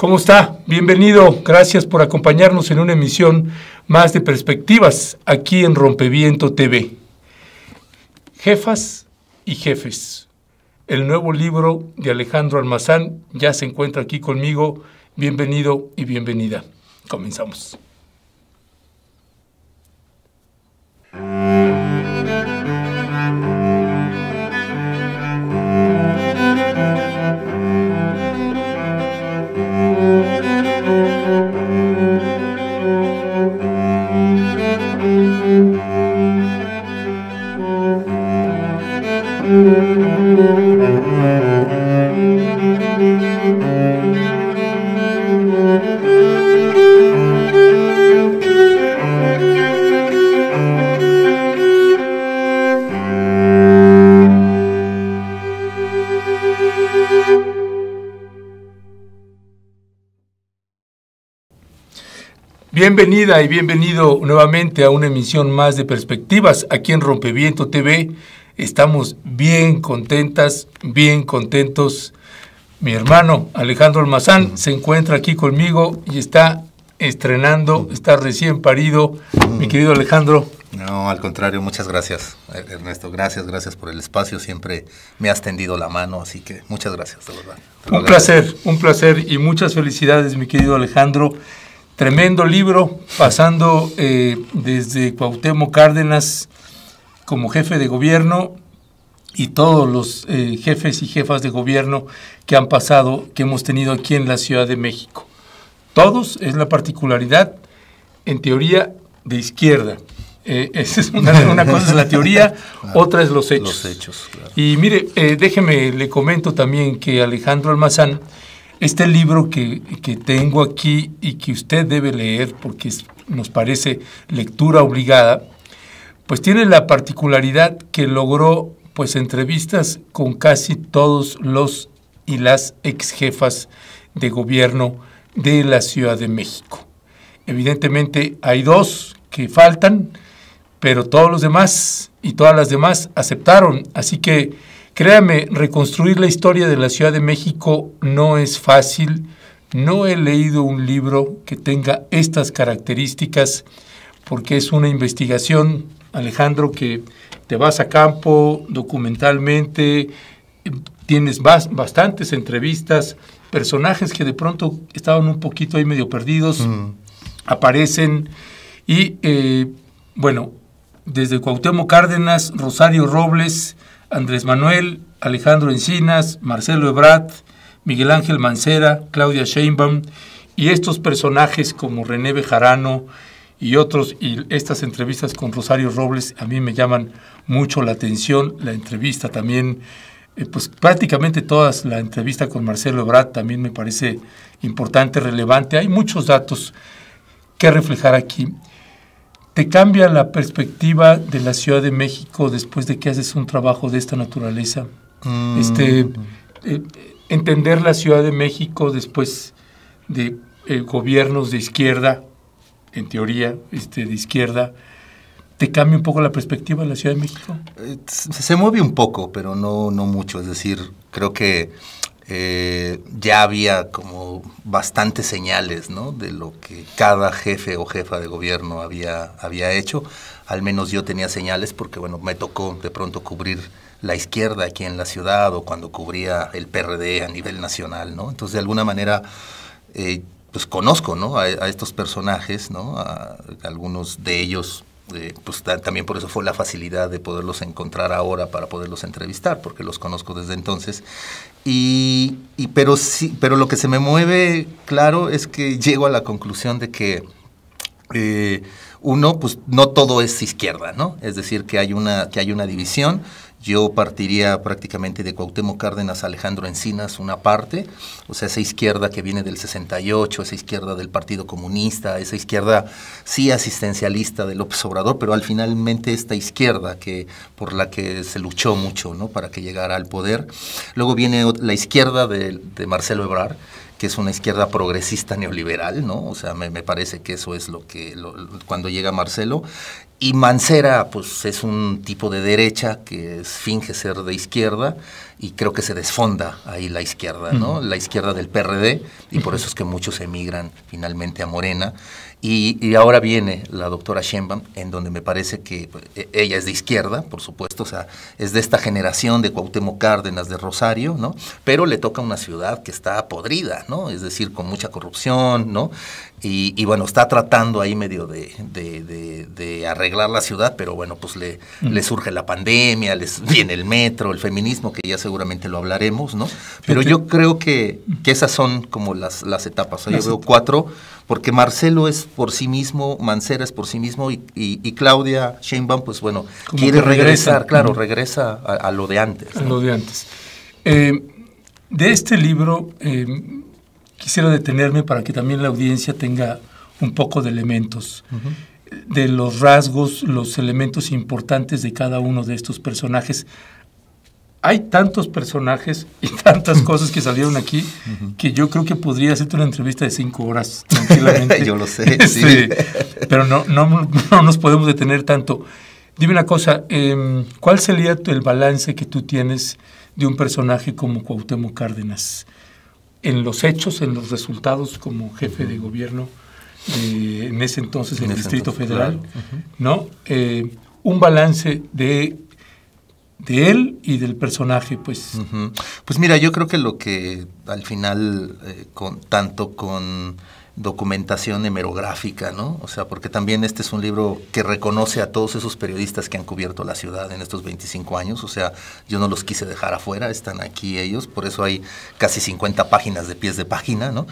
¿Cómo está? Bienvenido. Gracias por acompañarnos en una emisión más de perspectivas aquí en Rompeviento TV. Jefas y jefes. El nuevo libro de Alejandro Almazán ya se encuentra aquí conmigo. Bienvenido y bienvenida. Comenzamos. Bienvenida y bienvenido nuevamente a una emisión más de Perspectivas aquí en Rompeviento TV. Estamos bien contentas, bien contentos. Mi hermano Alejandro Almazán se encuentra aquí conmigo y está estrenando, está recién parido. Mi querido Alejandro. No, al contrario, muchas gracias, Ernesto. Gracias, gracias por el espacio. Siempre me has tendido la mano, así que muchas gracias, de verdad. Un placer, un placer y muchas felicidades, mi querido Alejandro. Tremendo libro, pasando eh, desde Cuauhtémoc Cárdenas como jefe de gobierno y todos los eh, jefes y jefas de gobierno que han pasado, que hemos tenido aquí en la Ciudad de México. Todos es la particularidad, en teoría, de izquierda. Eh, esa es una, cosa es la teoría, otra es los hechos. hechos Y mire, déjeme, le comento también que Alejandro Almazán este libro que, tengo aquí y que usted debe leer porque nos parece lectura obligada, pues tiene la particularidad que logró pues entrevistas con casi todos los y las ex jefas de gobierno de la Ciudad de México. Evidentemente hay dos que faltan, pero todos los demás y todas las demás aceptaron. Así que Créame, reconstruir la historia de la Ciudad de México no es fácil. No he leído un libro que tenga estas características porque es una investigación, Alejandro, que te vas a campo documentalmente, tienes bastantes entrevistas, personajes que de pronto estaban un poquito ahí medio perdidos, mm. aparecen y, eh, bueno, desde Cuauhtémoc Cárdenas, Rosario Robles, Andrés Manuel, Alejandro Encinas, Marcelo Ebrard, Miguel Ángel Mancera, Claudia Sheinbaum y estos personajes como René Bejarano y otros y estas entrevistas con Rosario Robles a mí me llaman mucho la atención, la entrevista también eh, pues prácticamente todas la entrevista con Marcelo Ebrard también me parece importante, relevante. Hay muchos datos que reflejar aquí te cambia la perspectiva de la Ciudad de México después de que haces un trabajo de esta naturaleza. Mm. Este, eh, entender la Ciudad de México después de eh, gobiernos de izquierda, en teoría, este, de izquierda, ¿te cambia un poco la perspectiva de la Ciudad de México? Eh, se mueve un poco, pero no, no mucho. Es decir, creo que eh, ya había como bastantes señales ¿no? de lo que cada jefe o jefa de gobierno había, había hecho. Al menos yo tenía señales porque bueno, me tocó de pronto cubrir la izquierda aquí en la ciudad o cuando cubría el PRD a nivel nacional. ¿no? Entonces, de alguna manera, eh, pues conozco a, estos personajes, ¿no? a, algunos de ellos eh, pues también por eso fue la facilidad de poderlos encontrar ahora para poderlos entrevistar, porque los conozco desde entonces. Y, pero, sí, pero lo que se me mueve, claro, es que llego a la conclusión de que eh, uno, pues no todo es izquierda, ¿no? Es decir, que hay una, que hay una división yo partiría prácticamente de Cuauhtémoc Cárdenas, Alejandro Encinas, una parte, o sea, esa izquierda que viene del 68, esa izquierda del Partido Comunista, esa izquierda sí asistencialista de López Obrador, pero al finalmente esta izquierda que por la que se luchó mucho, ¿no? Para que llegara al poder. Luego viene la izquierda de, Marcelo Ebrard, que es una izquierda progresista neoliberal, ¿no? O sea, me, me parece que eso es lo que cuando llega Marcelo. Y Mancera, pues es un tipo de derecha que finge ser de izquierda y creo que se desfonda ahí la izquierda, ¿no? La izquierda del PRD y por eso es que muchos emigran finalmente a Morena. Y, ahora viene la doctora Sheinbaum, en donde me parece que pues, e, ella es de izquierda, por supuesto, o sea, es de esta generación de Cuauhtémoc Cárdenas, de Rosario, ¿no? Pero le toca una ciudad que está podrida, ¿no? Es decir, con mucha corrupción, ¿no? Y, bueno, está tratando ahí medio de, arreglar la ciudad, pero bueno, pues le, surge la pandemia, les viene el metro, el feminismo, que ya seguramente lo hablaremos, ¿no? Pero yo creo que, esas son como las, las etapas. Yo veo cuatro, porque Marcelo es por sí mismo, Mancera es por sí mismo, y, Claudia Sheinbaum, pues bueno, quiere regresar, claro, regresa a, lo de antes. A lo de antes. Eh, de este libro... Eh, quisiera detenerme para que también la audiencia tenga un poco de elementos, de los rasgos, los elementos importantes de cada uno de estos personajes. Hay tantos personajes y tantas cosas que salieron aquí que yo creo que podría hacerte una entrevista de cinco horas tranquilamente. yo lo sé, sí. Pero no, nos podemos detener tanto. Dime una cosa, em, ¿cuál sería el balance que tú tienes de un personaje como Cuauhtémoc Cárdenas? en los hechos, en los resultados como jefe de gobierno en ese entonces en el Distrito Federal, ¿no? Eh, un balance de de él y del personaje, pues. Pues mira, yo creo que lo que al final, eh, con, tanto con documentación hemerográfica, ¿no? O sea, porque también este es un libro que reconoce a todos esos periodistas que han cubierto la ciudad en estos 25 años, o sea, yo no los quise dejar afuera, están aquí ellos, por eso hay casi 50 páginas de pies de página, ¿no?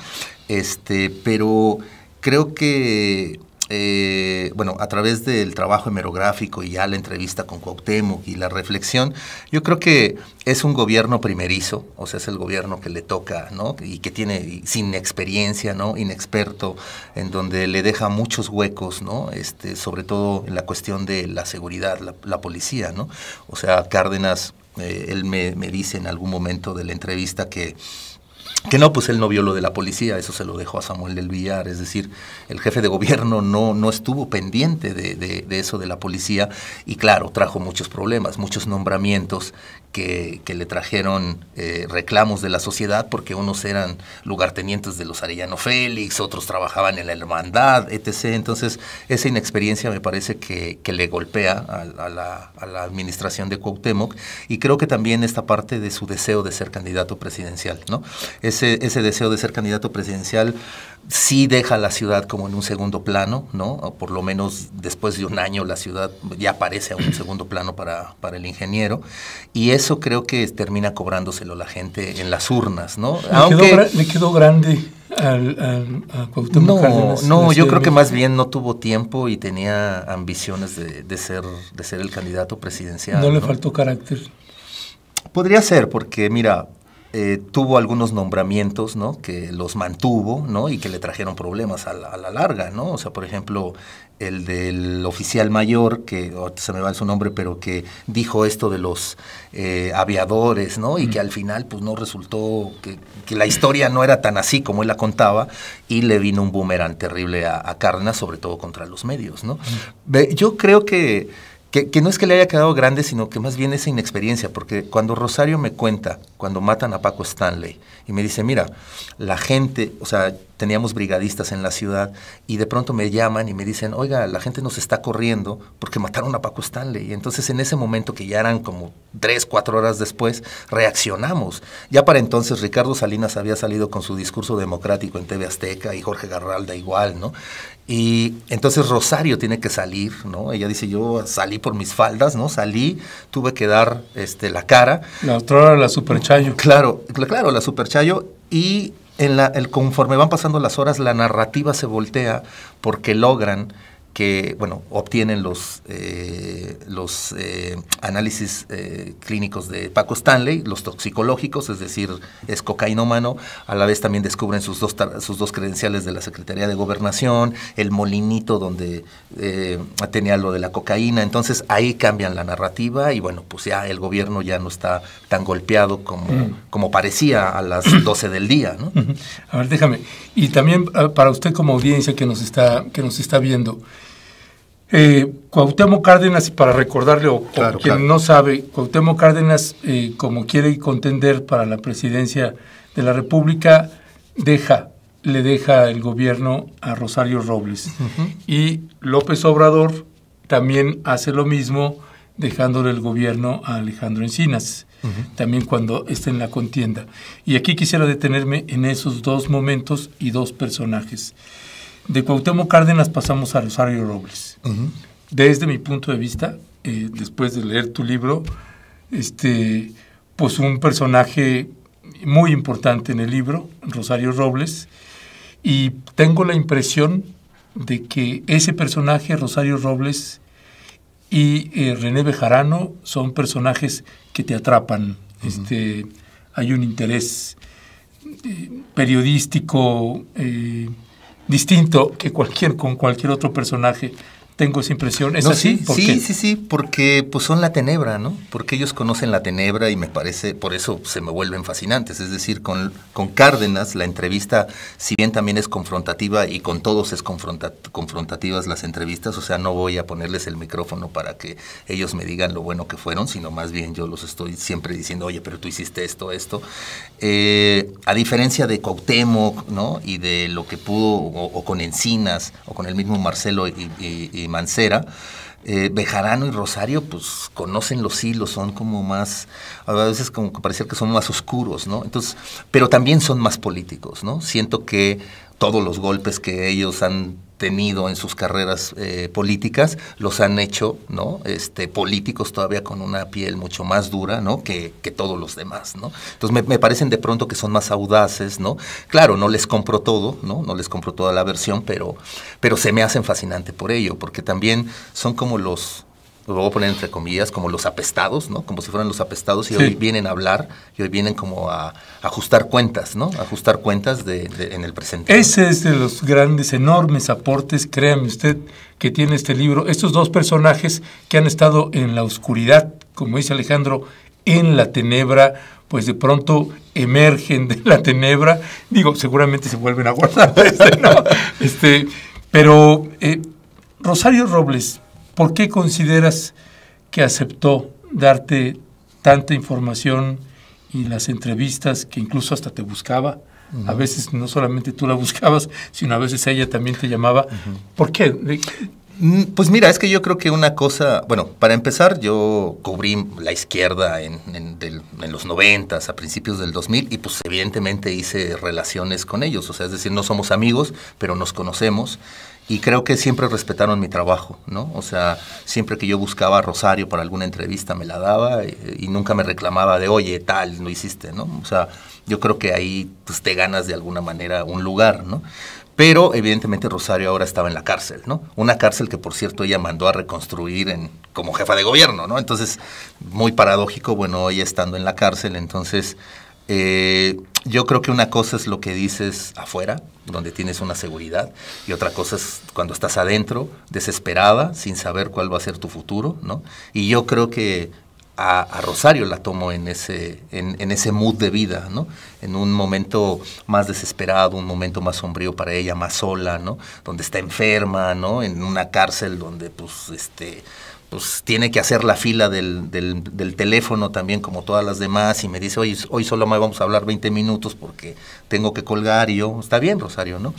Este, pero creo que eh, bueno, a través del trabajo hemerográfico y ya la entrevista con Cuauhtémoc y la reflexión, yo creo que es un gobierno primerizo, o sea, es el gobierno que le toca, ¿no? Y que tiene sin experiencia, ¿no? Inexperto, en donde le deja muchos huecos, ¿no? Este, sobre todo en la cuestión de la seguridad, la, policía, ¿no? O sea, Cárdenas, eh, él me dice en algún momento de la entrevista que que no, pues él no vio lo de la policía, eso se lo dejó a Samuel del Villar, es decir, el jefe de gobierno no, no estuvo pendiente de, eso de la policía y claro, trajo muchos problemas, muchos nombramientos que, que le trajeron eh, reclamos de la sociedad porque unos eran lugartenientes de los Arellano Félix, otros trabajaban en la hermandad, etc. Entonces, esa inexperiencia me parece que, le golpea a, la, a la administración de Cuauhtémoc y creo que también esta parte de su deseo de ser candidato presidencial, ¿no? ese, deseo de ser candidato presidencial sí deja a la ciudad como en un segundo plano, ¿no? O por lo menos después de un año la ciudad ya aparece a un segundo plano para, para el ingeniero. Y eso creo que termina cobrándoselo la gente en las urnas, ¿no? Me Aunque, quedó, quedó grande al, a no, no yo este, creo que más bien no tuvo tiempo y tenía ambiciones de, ser, de ser el candidato presidencial. ¿no? le faltó carácter. Podría ser, porque mira, eh, tuvo algunos nombramientos, ¿no? Que los mantuvo, ¿no? Y que le trajeron problemas a la, larga, ¿no? O sea, por ejemplo, el del oficial mayor, que se me va su nombre, pero que dijo esto de los eh, aviadores, ¿no? Y que al final, pues no resultó, que, la historia no era tan así como él la contaba, y le vino un boomerang terrible a, a sobre todo contra los medios, ¿no? Yo creo que que, no es que le haya quedado grande, sino que más bien esa inexperiencia, porque cuando Rosario me cuenta, cuando matan a Paco Stanley, y me dice, mira, la gente, o sea, teníamos brigadistas en la ciudad, y de pronto me llaman y me dicen, oiga, la gente nos está corriendo porque mataron a Paco Stanley. Y entonces en ese momento, que ya eran como tres, cuatro horas después, reaccionamos. Ya para entonces Ricardo Salinas había salido con su discurso democrático en TV Azteca y Jorge Garralda igual, ¿no? Y entonces Rosario tiene que salir, ¿no? Ella dice, yo salí por mis faldas, ¿no? Salí, tuve que dar este, la cara. La otra la superchayo. Claro, claro, la superchayo. Y en la, el, conforme van pasando las horas, la narrativa se voltea porque logran que bueno, obtienen los, eh, los eh, análisis eh, clínicos de Paco Stanley, los toxicológicos, es decir, es cocaína a la vez también descubren sus dos, sus dos credenciales de la Secretaría de Gobernación, el molinito donde tenía lo de la cocaína, entonces ahí cambian la narrativa y bueno, pues ya el gobierno ya no está tan golpeado como, mm. como parecía a las 12 mm. del día. ¿no? A ver, déjame, y también ah, para usted como audiencia que nos está, que nos está viendo, eh, Cuauhtémoc Cárdenas, para recordarle, o, quien no sabe, Cuauhtémoc Cárdenas, eh, como quiere contender para la presidencia de la República, deja, le deja el gobierno a Rosario Robles. Y López Obrador también hace lo mismo, dejándole el gobierno a Alejandro Encinas, también cuando está en la contienda. Y aquí quisiera detenerme en esos dos momentos y dos personajes. De Cuauhtémoc Cárdenas pasamos a Rosario Robles. Desde mi punto de vista, eh, después de leer tu libro, este, pues un personaje muy importante en el libro, Rosario Robles, y tengo la impresión de que ese personaje, Rosario Robles, y eh, René Bejarano son personajes que te atrapan. este, hay un interés eh, periodístico, distinto que cualquier, con cualquier otro personaje tengo esa impresión. ¿Es así? Sí, sí, sí, sí, porque pues son la tenebra, ¿no? Porque ellos conocen la tenebra y me parece, por eso se me vuelven fascinantes. Es decir, con, con Cárdenas la entrevista, si bien también es confrontativa y con todos es confronta, confrontativas las entrevistas, o sea, no voy a ponerles el micrófono para que ellos me digan lo bueno que fueron, sino más bien yo los estoy siempre diciendo, oye, pero tú hiciste esto, esto. Eh, a diferencia de Cuauhtémoc, ¿no? Y de lo que pudo, o, con Encinas, o con el mismo Marcelo y, y, Mancera. Eh, Bejarano y Rosario, pues conocen los hilos, son como más, a veces como que que son más oscuros, ¿no? Entonces, pero también son más políticos, ¿no? Siento que todos los golpes que ellos han tenido en sus carreras eh, políticas los han hecho no este políticos todavía con una piel mucho más dura no que, todos los demás no entonces me, me, parecen de pronto que son más audaces no claro no les compro todo no no les compro toda la versión pero pero se me hacen fascinante por ello porque también son como los lo voy a poner entre comillas, como los apestados, ¿no? Como si fueran los apestados y hoy vienen a hablar y hoy vienen como a, ajustar cuentas, ¿no? ajustar cuentas en el presente. Ese es de los grandes, enormes aportes, créame usted, que tiene este libro. Estos dos personajes que han estado en la oscuridad, como dice Alejandro, en la tenebra, pues de pronto emergen de la tenebra. Digo, seguramente se vuelven a guardar, este, ¿no? Este, pero eh, Rosario Robles ¿Por qué consideras que aceptó darte tanta información y las entrevistas que incluso hasta te buscaba? A veces no solamente tú la buscabas, sino a veces ella también te llamaba. ¿Por qué? Mm, pues mira, es que yo creo que una cosa, bueno, para empezar, yo cubrí la izquierda en, en los noventas, a principios del 2000, y pues evidentemente hice relaciones con ellos, o sea, es decir, no somos amigos, pero nos conocemos, y creo que siempre respetaron mi trabajo, ¿no? O sea, siempre que yo buscaba a Rosario para alguna entrevista me la daba eh, y, nunca me reclamaba de, oye, tal, no hiciste, ¿no? O sea, yo creo que ahí pues, te ganas de alguna manera un lugar, ¿no? Pero evidentemente Rosario ahora estaba en la cárcel, ¿no? Una cárcel que por cierto ella mandó a reconstruir en, como jefa de gobierno, ¿no? Entonces, muy paradójico, bueno, ella estando en la cárcel, entonces eh, yo creo que una cosa es lo que dices afuera, donde tienes una seguridad, y otra cosa es cuando estás adentro, desesperada, sin saber cuál va a ser tu futuro, ¿no? Y yo creo que a, Rosario la tomo en ese, en, ese mood de vida, ¿no? En un momento más desesperado, un momento más sombrío para ella, más sola, ¿no? Donde está enferma, ¿no? En una cárcel donde, pues, este pues tiene que hacer la fila del, del, teléfono también como todas las demás y me dice, hoy, hoy solo me vamos a hablar 20 minutos porque tengo que colgar y yo, está bien Rosario, ¿no?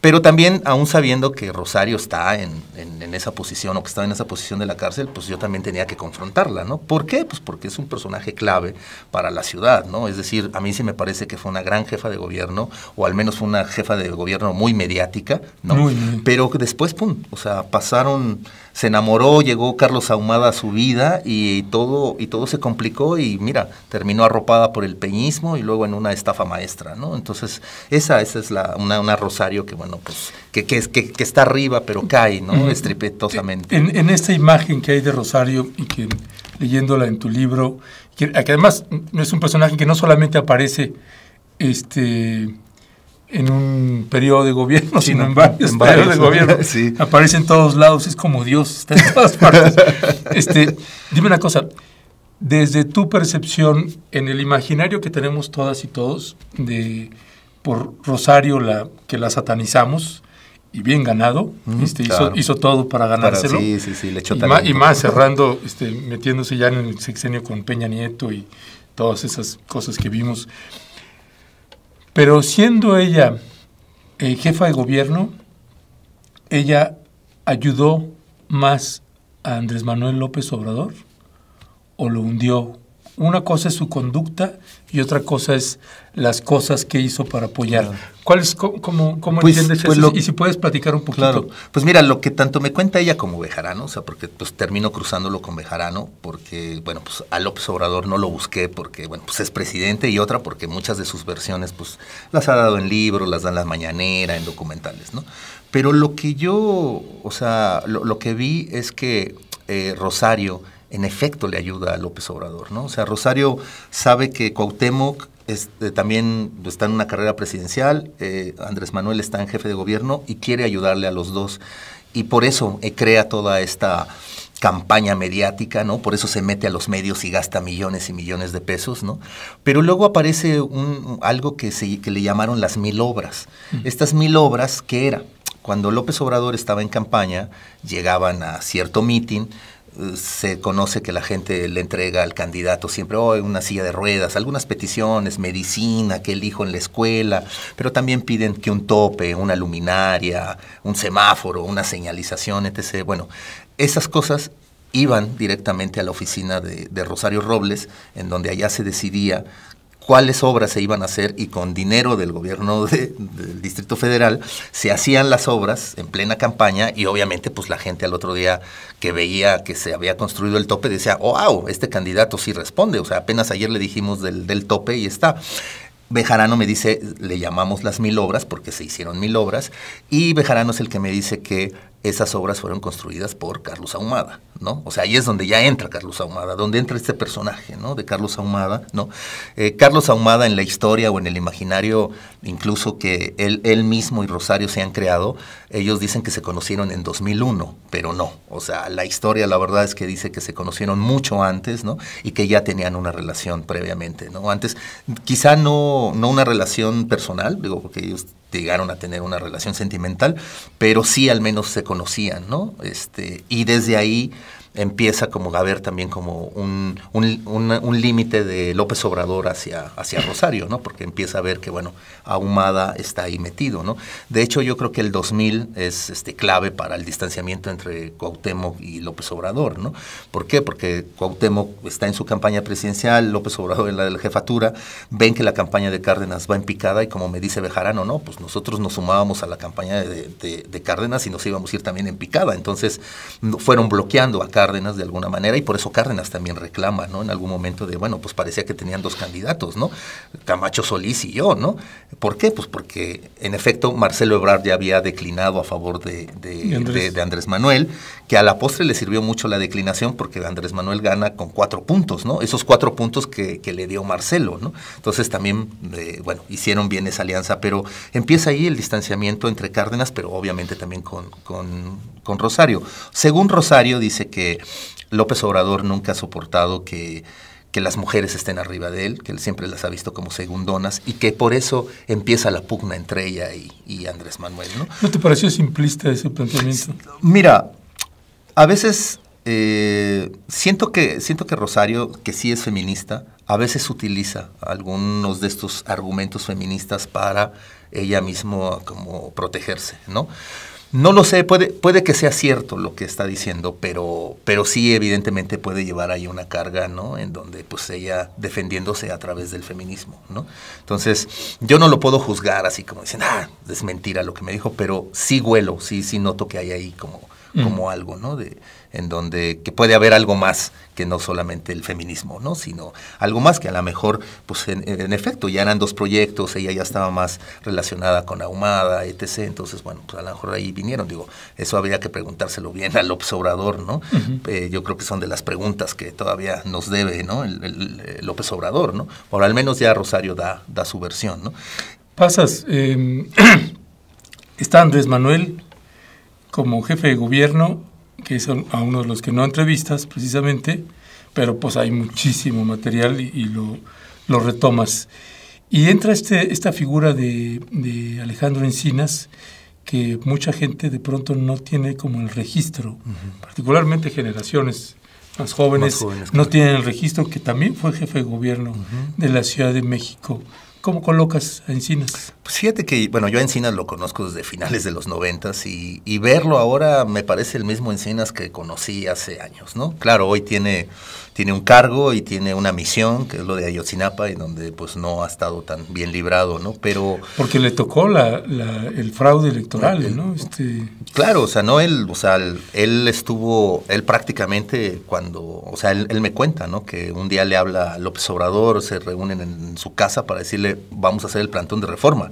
Pero también, aún sabiendo que Rosario está en, en, esa posición o que está en esa posición de la cárcel, pues yo también tenía que confrontarla, ¿no? ¿Por qué? Pues porque es un personaje clave para la ciudad, ¿no? Es decir, a mí sí me parece que fue una gran jefa de gobierno, o al menos fue una jefa de gobierno muy mediática, ¿no? Pero después, pum, o sea, pasaron, se enamoró, llegó Carlos los Ahumada su vida y todo, y todo se complicó y mira, terminó arropada por el peñismo y luego en una estafa maestra, ¿no? Entonces, esa, esa es la, una, Rosario que, bueno, pues, que, que, que, está arriba pero cae, ¿no? En, esta imagen que hay de Rosario y que leyéndola en tu libro, que, que además mm, es un personaje que no solamente aparece este en un periodo de gobierno, sino en varios, periodos de gobierno. Sí. Aparece en todos lados, es como Dios, está en todas partes. este, dime una cosa, desde tu percepción, en el imaginario que tenemos todas y todos, de por Rosario, la que la satanizamos, y bien ganado, este, hizo, todo para ganárselo. sí, sí, sí, le echó y, más, y más cerrando, este, metiéndose ya en el sexenio con Peña Nieto y todas esas cosas que vimos. Pero siendo ella eh, jefa de gobierno, ella ayudó más a Andrés Manuel López Obrador o lo hundió. Una cosa es su conducta y otra cosa es las cosas que hizo para apoyar. ¿Cuál ¿Cómo, cómo pues, entiendes pues eso? y si puedes platicar un poquito. Claro. Pues mira, lo que tanto me cuenta ella como Bejarano, o sea, porque pues termino cruzándolo con Bejarano, porque, bueno, pues a López Obrador no lo busqué porque, bueno, pues es presidente y otra porque muchas de sus versiones, pues las ha dado en libros, las dan en la mañanera, en documentales, ¿no? Pero lo que yo, o sea, lo, que vi es que eh, Rosario en efecto le ayuda a López Obrador, ¿no? O sea, Rosario sabe que Cuauhtémoc eh, también está en una carrera presidencial, eh, Andrés Manuel está en jefe de gobierno y quiere ayudarle a los dos. Y por eso eh, crea toda esta campaña mediática, ¿no? Por eso se mete a los medios y gasta millones y millones de pesos, ¿no? Pero luego aparece algo que, le llamaron las mil obras. Estas mil obras, ¿qué era? Cuando López Obrador estaba en campaña, llegaban a cierto mitin se conoce que la gente le entrega al candidato siempre hoy oh, una silla de ruedas, algunas peticiones, medicina que elijo en la escuela, pero también piden que un tope, una luminaria, un semáforo, una señalización, etc. Bueno, esas cosas iban directamente a la oficina de Rosario Robles, en donde allá se decidía cuáles obras se iban a hacer y con dinero del gobierno del Distrito Federal se hacían las obras en plena campaña y obviamente pues la gente al otro día que veía que se había construido el tope decía, wow, este candidato sí responde, o sea, apenas ayer le dijimos del tope y está. Bejarano me dice, le llamamos las mil obras porque se hicieron mil obras, y Bejarano es el que me dice que esas obras fueron construidas por Carlos Ahumada, ¿no? O sea, ahí es donde ya entra Carlos Ahumada, donde entra este personaje, ¿no? De Carlos Ahumada, ¿no? Eh, Carlos Ahumada en la historia o en el imaginario, incluso que él, él mismo y Rosario se han creado, ellos dicen que se conocieron en 2001, pero no. O sea, la historia, la verdad es que dice que se conocieron mucho antes, ¿no? Y que ya tenían una relación previamente, ¿no? Antes, quizá no, no una relación personal, digo, porque ellos llegaron a tener una relación sentimental, pero sí al menos se conocían, ¿no? Este, y desde ahí empieza como a haber también como un, límite de López Obrador hacia, hacia Rosario, ¿no? Porque empieza a ver que, bueno, Ahumada está ahí metido, ¿no? De hecho, yo creo que el 2000 es este, clave para el distanciamiento entre Cuauhtémoc y López Obrador, ¿no? ¿Por qué? Porque Cuauhtémoc está en su campaña presidencial, López Obrador en la, de la jefatura, ven que la campaña de Cárdenas va en picada y como me dice Bejarano, ¿no? Pues nosotros nos sumábamos a la campaña de, de Cárdenas y nos íbamos a ir también en picada. Entonces, fueron bloqueando acá Cárdenas de alguna manera, y por eso Cárdenas también reclama, ¿no? En algún momento de, bueno, pues parecía que tenían dos candidatos, ¿no? Camacho Solís y yo, ¿no? ¿Por qué? Pues porque, en efecto, Marcelo Ebrard ya había declinado a favor de, Andrés? Manuel, que a la postre le sirvió mucho la declinación porque Andrés Manuel gana con cuatro puntos, ¿no? Esos cuatro puntos que, le dio Marcelo, ¿no? Entonces también, eh, bueno, hicieron bien esa alianza, pero empieza ahí el distanciamiento entre Cárdenas, pero obviamente también con Rosario. Según Rosario, dice que López Obrador nunca ha soportado que las mujeres estén arriba de él, que él siempre las ha visto como segundonas y que por eso empieza la pugna entre ella y, Andrés Manuel. ¿no? te pareció simplista ese planteamiento? Mira, a veces eh, siento, que, siento que Rosario, que sí es feminista, a veces utiliza algunos de estos argumentos feministas para ella misma como protegerse, ¿no? No lo sé, puede, puede que sea cierto lo que está diciendo, pero, pero sí evidentemente puede llevar ahí una carga, ¿no? En donde pues ella defendiéndose a través del feminismo, ¿no? Entonces, yo no lo puedo juzgar así como dicen, ah, es mentira lo que me dijo, pero sí huelo, sí, sí noto que hay ahí como, mm. como algo, ¿no? De, en donde que puede haber algo más que no solamente el feminismo, ¿no? sino algo más que a lo mejor, pues en, efecto, ya eran dos proyectos, ella ya estaba más relacionada con Ahumada, etc. Entonces, bueno, pues a lo mejor ahí vinieron. Digo, eso habría que preguntárselo bien al Obrador ¿no? Eh, yo creo que son de las preguntas que todavía nos debe, ¿no? El, López Obrador, ¿no? O al menos ya Rosario da, da su versión, ¿no? Pasas, em, está Andrés Manuel como jefe de gobierno que son a uno de los que no entrevistas precisamente, pero pues hay muchísimo material y, lo, retomas. Y entra este, esta figura de, Alejandro Encinas que mucha gente de pronto no tiene como el registro, particularmente generaciones más jóvenes, no tienen el registro, que también fue jefe de gobierno de la Ciudad de México. ¿Cómo colocas a Encinas? Pues fíjate que, bueno, yo Encinas lo conozco desde finales de los noventas y, verlo ahora me parece el mismo Encinas que conocí hace años, ¿no? Claro, hoy tiene, tiene un cargo y tiene una misión, que es lo de Ayotzinapa, y donde pues no ha estado tan bien librado, ¿no? Pero... Porque le tocó la, el fraude electoral, ¿no? Este... Claro, o sea, no él, o sea, él estuvo, él prácticamente cuando, o sea, él, él me cuenta, ¿no? Que un día le habla López Obrador, se reúnen en su casa para decirle, vamos a hacer el plantón de reforma.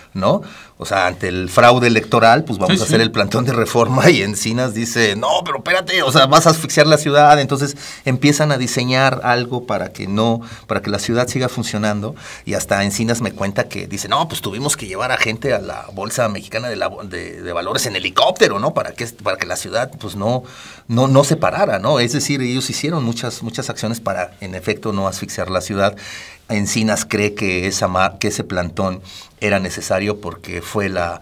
¿no? O sea, ante el fraude electoral, pues vamos a hacer el plantón de reforma y Encinas dice, no, pero espérate, o sea, vas a asfixiar la ciudad. Entonces empiezan a diseñar algo para que no, para que la ciudad siga funcionando. Y hasta Encinas me cuenta que dice, no, pues tuvimos que llevar a gente a la Bolsa Mexicana de, de, Valores en helicóptero, ¿no? Para que, para que la ciudad, pues no, no, no se parara, ¿no? Es decir, ellos hicieron muchas, muchas acciones para, en efecto, no asfixiar la ciudad. Encinas cree que, esa, que ese plantón era necesario porque fue la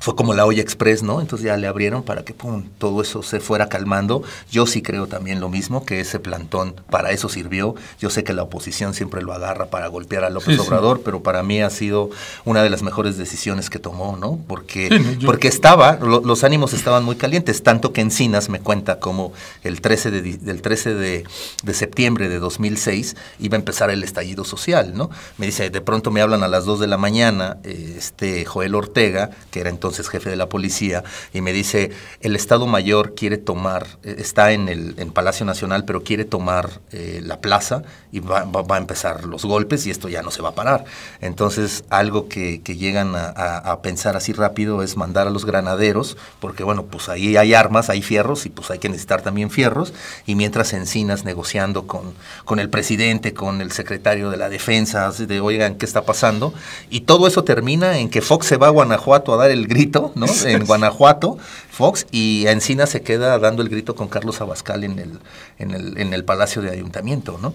fue como la olla express, ¿no? Entonces ya le abrieron para que pum, todo eso se fuera calmando. Yo sí creo también lo mismo, que ese plantón para eso sirvió. Yo sé que la oposición siempre lo agarra para golpear a López Obrador, pero para mí ha sido una de las mejores decisiones que tomó, ¿no? Porque, porque estaba, los ánimos estaban muy calientes, tanto que Encinas me cuenta como el 13 de, del 13 de, de septiembre de 2006 iba a empezar el estallido social, ¿no? Me dice, de pronto me hablan a las 2 de la mañana, este Joel Ortega, que era entonces entonces jefe de la policía, y me dice, el Estado Mayor quiere tomar, eh, está en el Palacio Nacional, pero quiere tomar eh, la plaza y va, a empezar los golpes y esto ya no se va a parar. Entonces, algo que, llegan a, pensar así rápido es mandar a los granaderos, porque bueno, pues ahí hay armas, hay fierros y pues hay que necesitar también fierros, y mientras Encinas negociando con, con el presidente, con el secretario de la defensa, de oigan, ¿qué está pasando? Y todo eso termina en que Fox se va a Guanajuato a dar el ¿no? En Guanajuato, Fox, y Encina se queda dando el grito con Carlos Abascal en el, en el, en el Palacio de Ayuntamiento, ¿no?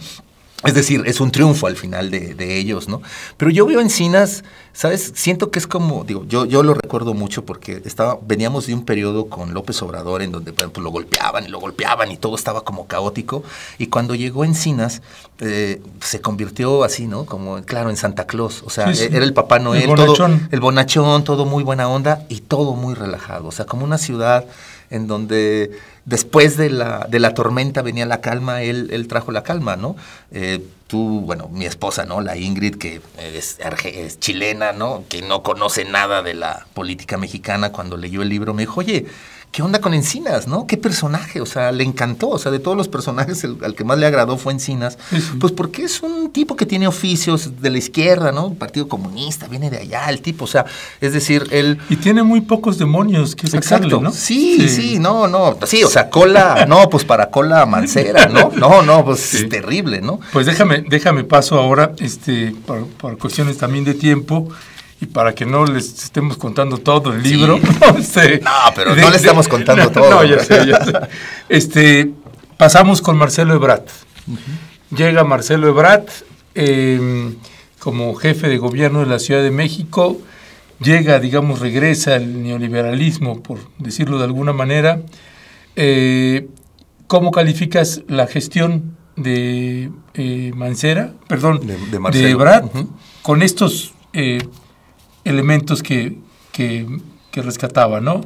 Es decir, es un triunfo al final de, ellos, ¿no? Pero yo veo Encinas, ¿sabes? Siento que es como, digo, yo, yo lo recuerdo mucho porque estaba, veníamos de un periodo con López Obrador en donde ejemplo, pues lo golpeaban y lo golpeaban y todo estaba como caótico. Y cuando llegó Encinas, eh, se convirtió así, ¿no? Como, claro, en Santa Claus. O sea, era el Papá Noel, el bonachón. Todo, el bonachón, todo muy buena onda y todo muy relajado. O sea, como una ciudad en donde después de la, de la tormenta venía la calma, él, trajo la calma, ¿no? Eh, tú, bueno, mi esposa, ¿no? La Ingrid, que es, es, chilena, ¿no? Que no conoce nada de la política mexicana, cuando leyó el libro me dijo, oye, ¿qué onda con Encinas, no? ¿Qué personaje? O sea, le encantó. O sea, de todos los personajes, el, al que más le agradó fue Encinas. Pues porque es un tipo que tiene oficios de la izquierda, ¿no? Partido Comunista, viene de allá el tipo. O sea, es decir, él... Y tiene muy pocos demonios que sacarle, Exacto. ¿no? Sí, sí, no, no. Sí, o sea, cola, no, pues para cola mancera, ¿no? No, no, pues es terrible, ¿no? Pues déjame, déjame paso ahora, este, por cuestiones también de tiempo y para que no les estemos contando todo el libro. No, pero no le estamos contando todo. Este, pasamos con Marcelo Ebrat. Llega Marcelo Ebrat em, como jefe de gobierno de la Ciudad de México. Llega, digamos, regresa al neoliberalismo, por decirlo de alguna manera. Eh, ¿Cómo calificas la gestión de eh, Mancera, perdón, de, Ebrat, con estos eh, elementos que, que, rescataba, ¿no?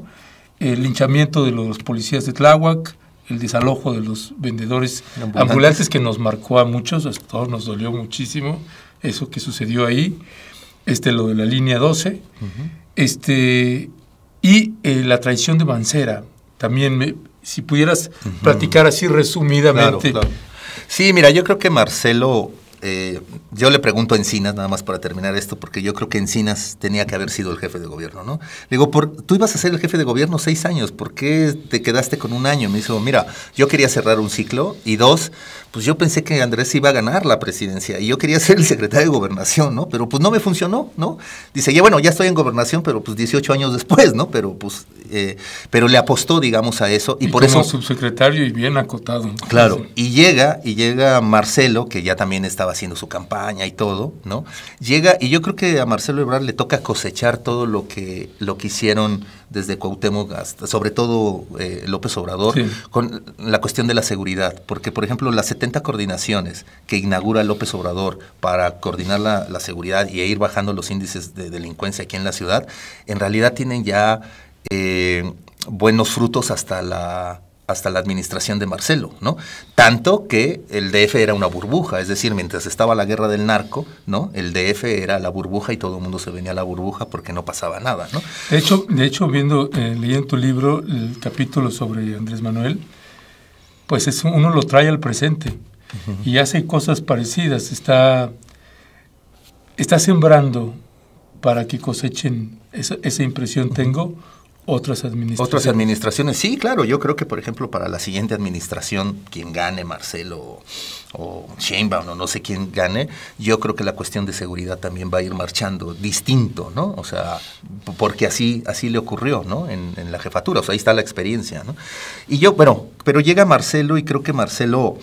El linchamiento de los policías de Tláhuac, el desalojo de los vendedores ambulantes. que nos marcó a muchos, a todos nos dolió muchísimo eso que sucedió ahí, este, lo de la línea 12, este, y eh, la traición de Mancera, también si pudieras platicar así resumidamente. Sí, mira, yo creo que Marcelo eh, yo le pregunto a Encinas, nada más para terminar esto, porque yo creo que Encinas tenía que haber sido el jefe de gobierno, ¿no? Le digo, por, tú ibas a ser el jefe de gobierno seis años, ¿por qué te quedaste con un año? Me dijo, mira, yo quería cerrar un ciclo y dos, pues yo pensé que Andrés iba a ganar la presidencia y yo quería ser el secretario de gobernación, ¿no? Pero pues no me funcionó, ¿no? Dice, ya bueno, ya estoy en gobernación, pero pues 18 años después, ¿no? Pero pues, eh, pero le apostó, digamos, a eso y, por como eso... subsecretario y bien acotado. Claro, y llega, y llega Marcelo, que ya también está haciendo su campaña y todo, ¿no? Llega, y yo creo que a Marcelo Ebrard le toca cosechar todo lo que, lo que hicieron desde Cuauhtémoc sobre todo eh, López Obrador, con la cuestión de la seguridad. Porque, por ejemplo, las 70 coordinaciones que inaugura López Obrador para coordinar la, seguridad y ir bajando los índices de delincuencia aquí en la ciudad, en realidad tienen ya eh, buenos frutos hasta la hasta la administración de Marcelo, ¿no? Tanto que el DF era una burbuja, es decir, mientras estaba la guerra del narco, ¿no? El DF era la burbuja y todo el mundo se venía a la burbuja porque no pasaba nada, ¿no? De hecho, de hecho viendo, eh, tu libro el capítulo sobre Andrés Manuel, pues es, uno lo trae al presente y hace cosas parecidas, está, está sembrando para que cosechen, esa, impresión tengo, otras administraciones. Otras administraciones, sí, claro. Yo creo que, por ejemplo, para la siguiente administración, quien gane, Marcelo o Sheinbaum o no sé quién gane, yo creo que la cuestión de seguridad también va a ir marchando distinto, ¿no? O sea, porque así, así le ocurrió, ¿no? En, en la jefatura, o sea, ahí está la experiencia, ¿no? Y yo, bueno, pero llega Marcelo y creo que Marcelo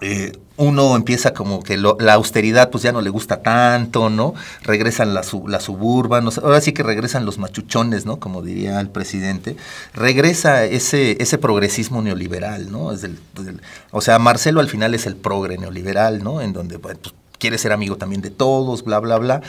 eh, uno empieza como que la austeridad pues ya no le gusta tanto, ¿no? Regresan las la suburbanos, ahora sí que regresan los machuchones, ¿no? Como diría el presidente, regresa ese, ese progresismo neoliberal, ¿no? Es el o sea, Marcelo al final es el progre neoliberal, ¿no? En donde pues, quiere ser amigo también de todos, bla, bla, bla.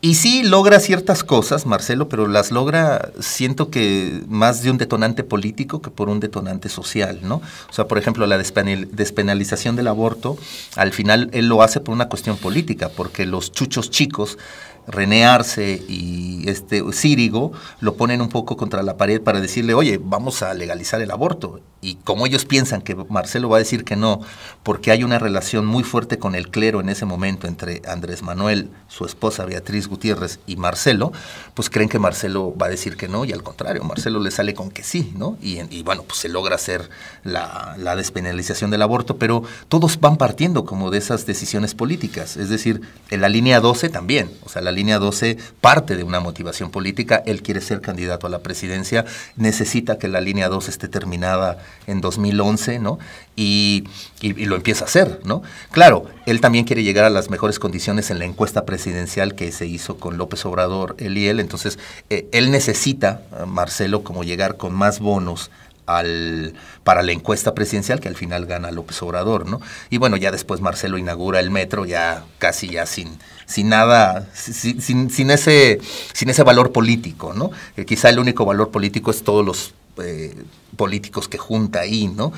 Y sí logra ciertas cosas, Marcelo, pero las logra, siento que más de un detonante político que por un detonante social, ¿no? O sea, por ejemplo, la despenalización del aborto, al final él lo hace por una cuestión política, porque los chuchos chicos renearse y este Círigo lo ponen un poco contra la pared para decirle, oye, vamos a legalizar el aborto. Y como ellos piensan que Marcelo va a decir que no, porque hay una relación muy fuerte con el clero en ese momento entre Andrés Manuel, su esposa Beatriz Gutiérrez y Marcelo, pues creen que Marcelo va a decir que no y al contrario, Marcelo le sale con que sí, ¿no? Y, bueno, pues se logra hacer la, la despenalización del aborto, pero todos van partiendo como de esas decisiones políticas, es decir, en la línea 12 también, o sea, la línea 12 parte de una motivación política. Él quiere ser candidato a la presidencia, necesita que la línea 12 esté terminada en 2011, ¿no? Y, lo empieza a hacer, ¿no? Claro, él también quiere llegar a las mejores condiciones en la encuesta presidencial que se hizo con López Obrador, él y Entonces, eh, él necesita, eh, Marcelo, como llegar con más bonos para la encuesta presidencial que al final gana López Obrador, ¿no? Y bueno, ya después Marcelo inaugura el metro ya casi ya sin, sin nada, sin, ese, sin ese valor político, ¿no? quizá el único valor político es todos los eh, políticos que junta ahí, ¿no?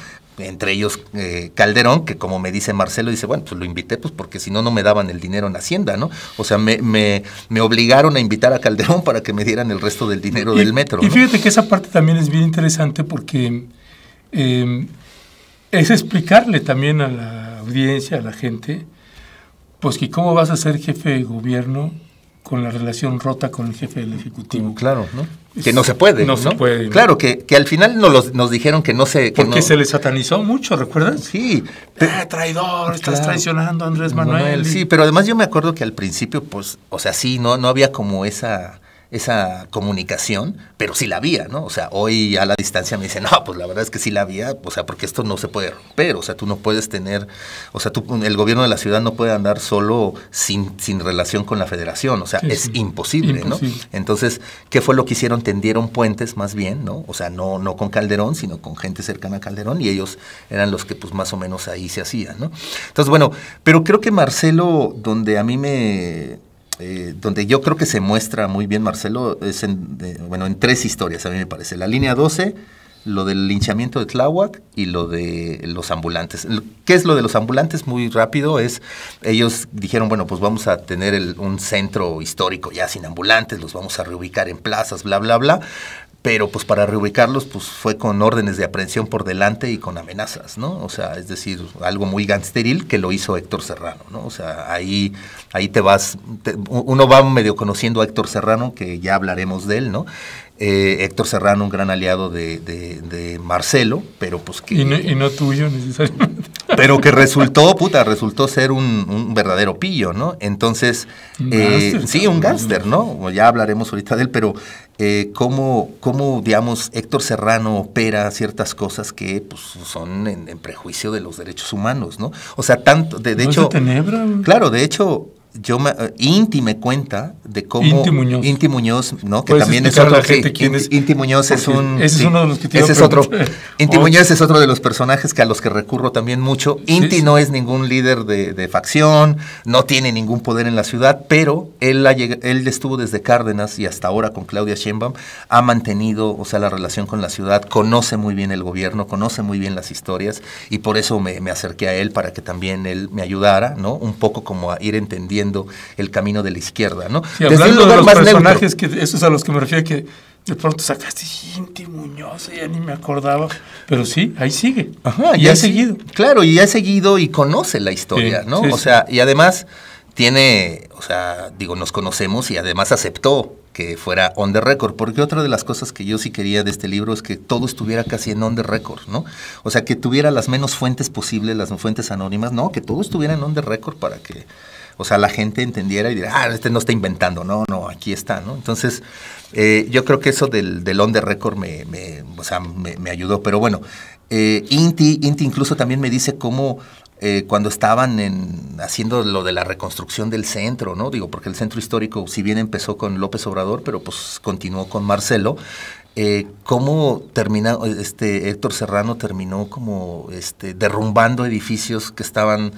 entre ellos eh, Calderón, que como me dice Marcelo, dice, bueno, pues lo invité, pues porque si no, no me daban el dinero en Hacienda, ¿no? O sea, me, me, me obligaron a invitar a Calderón para que me dieran el resto del dinero del metro. Y fíjate que esa parte también es bien interesante porque em, es explicarle también a la audiencia, a la gente, pues que cómo vas a ser jefe de gobierno con la relación rota con el jefe del Ejecutivo. Claro, ¿no? que no se puede. No, se puede. Claro, que, que, al final nos, nos dijeron que no se... Que Porque se les satanizó mucho, ¿recuerdas? Sí. Ah, traidor, estás traicionando a Andrés Manuel. Sí, pero además yo me acuerdo que al principio, pues, o sea, sí, no, no había como esa esa comunicación, pero sí la había, ¿no? O sea, hoy a la distancia me dicen, no, pues la verdad es que sí la había, o sea, porque esto no se puede romper, o sea, tú no puedes tener, o sea, tú, el gobierno de la ciudad no puede andar solo sin, sin relación con la federación, o sea, es Imposible, ¿no? Entonces, ¿qué fue lo que hicieron? Tendieron puentes más bien, ¿no? O sea, no, no con Calderón, sino con gente cercana a Calderón y ellos eran los que pues más o menos ahí se hacían, ¿no? Entonces, bueno, pero creo que Marcelo, donde a mí me eh, donde yo creo que se muestra muy bien Marcelo, es en, bueno, en tres historias, a mí me parece. La línea 12, lo del linchamiento de Tláhuac y lo de los ambulantes. ¿Qué es lo de los ambulantes? Muy rápido, es ellos dijeron, bueno, pues vamos a tener un centro histórico ya sin ambulantes, los vamos a reubicar en plazas, bla, bla, bla pero pues para reubicarlos pues fue con órdenes de aprehensión por delante y con amenazas, ¿no? O sea, es decir, algo muy gangsteril que lo hizo Héctor Serrano, ¿no? O sea, ahí, ahí te vas, uno va medio conociendo a Héctor Serrano, que ya hablaremos de él, ¿no? Eh, Héctor Serrano, un gran aliado de, Marcelo, pero pues que... Y no, tuyo necesariamente. Pero que resultó, puta, resultó ser un, verdadero pillo, ¿no? Entonces, un eh, sí, un gángster, ¿no? Ya hablaremos ahorita de él, pero eh, cómo, cómo, digamos, Héctor Serrano opera ciertas cosas que pues, son en, prejuicio de los derechos humanos, ¿no? O sea, tanto, de, hecho... de tenebra? Claro, de hecho, yo eh, Inti me cuenta de cómo Inti Muñoz, Inti Muñoz ¿no? Que también es otro. Inti, es? Muñoz es un. es uno de los que es otro. Inti oh. Muñoz es otro de los personajes que a los que recurro también mucho. Inti no es ningún líder de, facción, no tiene ningún poder en la ciudad, pero él, estuvo desde Cárdenas y hasta ahora con Claudia Sheinbaum, ha mantenido, o sea, la relación con la ciudad, conoce muy bien el gobierno, conoce muy bien las historias y por eso me acerqué a él para que también él me ayudara, ¿no? Un poco como a ir entendiendo el camino de la izquierda, ¿no? de los personajes que esos a los que me refiero que de pronto sacaste gente Muñoz, ya ni me acordaba, pero sí, ahí sigue. Ajá, y, ha seguido. Claro, y ha seguido y conoce la historia, ¿no? o sea, y además tiene, o sea, digo, nos conocemos y además aceptó que fuera on the record, porque otra de las cosas que yo sí quería de este libro es que todo estuviera casi en on the record, ¿no? O sea, que tuviera las menos fuentes posibles, las fuentes anónimas, no, que todo estuviera en on the record para que o sea, la gente entendiera y dirá, ah, este no está inventando, no, no, aquí está, ¿no? Entonces, eh, yo creo que eso del, del on the record me, me, o sea, ayudó, pero bueno, eh, Inti, Inti incluso también me dice cómo eh, cuando estaban en, haciendo lo de la reconstrucción del centro, ¿no? Digo, porque el centro histórico, si bien empezó con López Obrador, pero pues continuó con Marcelo, eh, cómo termina, este, Héctor Serrano terminó como este, derrumbando edificios que estaban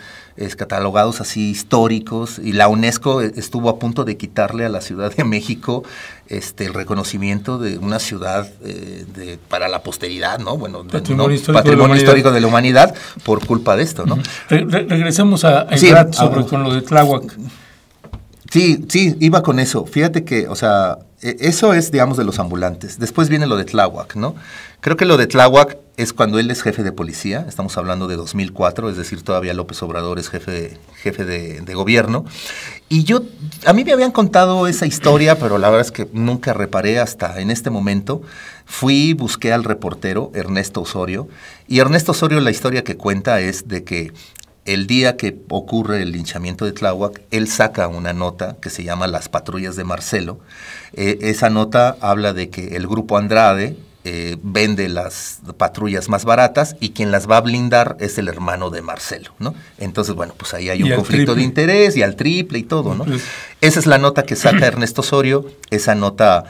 catalogados así históricos y la UNESCO e, estuvo a punto de quitarle a la Ciudad de México este, el reconocimiento de una ciudad eh, para la posteridad, ¿no? Bueno, patrimonio, histórico, de la humanidad por culpa de esto, ¿no? regresemos a, sí, sobre con lo de Tláhuac. Sí, sí, iba con eso. Fíjate que, o sea, e, eso es, digamos, de los ambulantes. Después viene lo de Tláhuac, ¿no? Creo que lo de Tláhuac es cuando él es jefe de policía, estamos hablando de 2004, es decir, todavía López Obrador es jefe, de, jefe de, gobierno. Y yo, a mí me habían contado esa historia, pero la verdad es que nunca reparé hasta en este momento. Fui, busqué al reportero Ernesto Osorio, y Ernesto Osorio la historia que cuenta es de que el día que ocurre el linchamiento de Tlahuac, él saca una nota que se llama Las patrullas de Marcelo. Eh, esa nota habla de que el grupo Andrade eh, vende las patrullas más baratas y quien las va a blindar es el hermano de Marcelo, ¿no? Entonces, bueno, pues ahí hay un conflicto de interés y al triple y todo, ¿no? Pues esa es la nota que saca Ernesto Osorio, esa nota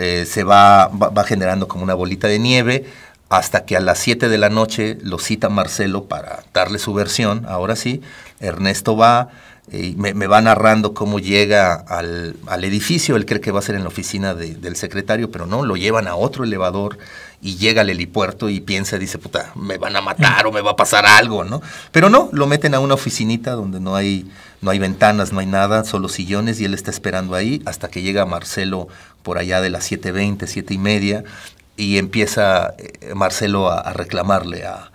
eh, se va generando como una bolita de nieve hasta que a las 7 de la noche lo cita Marcelo para darle su versión, ahora sí, Ernesto va, eh, y me, va narrando cómo llega al, edificio, él cree que va a ser en la oficina del secretario, pero no, lo llevan a otro elevador y llega al helipuerto y piensa, dice, puta, me van a matar o me va a pasar algo, ¿no? Pero no, lo meten a una oficinita donde no hay, no hay ventanas, no hay nada, solo sillones y él está esperando ahí hasta que llega Marcelo por allá de las 7.20, siete y media, y empieza eh, Marcelo a, reclamarle a,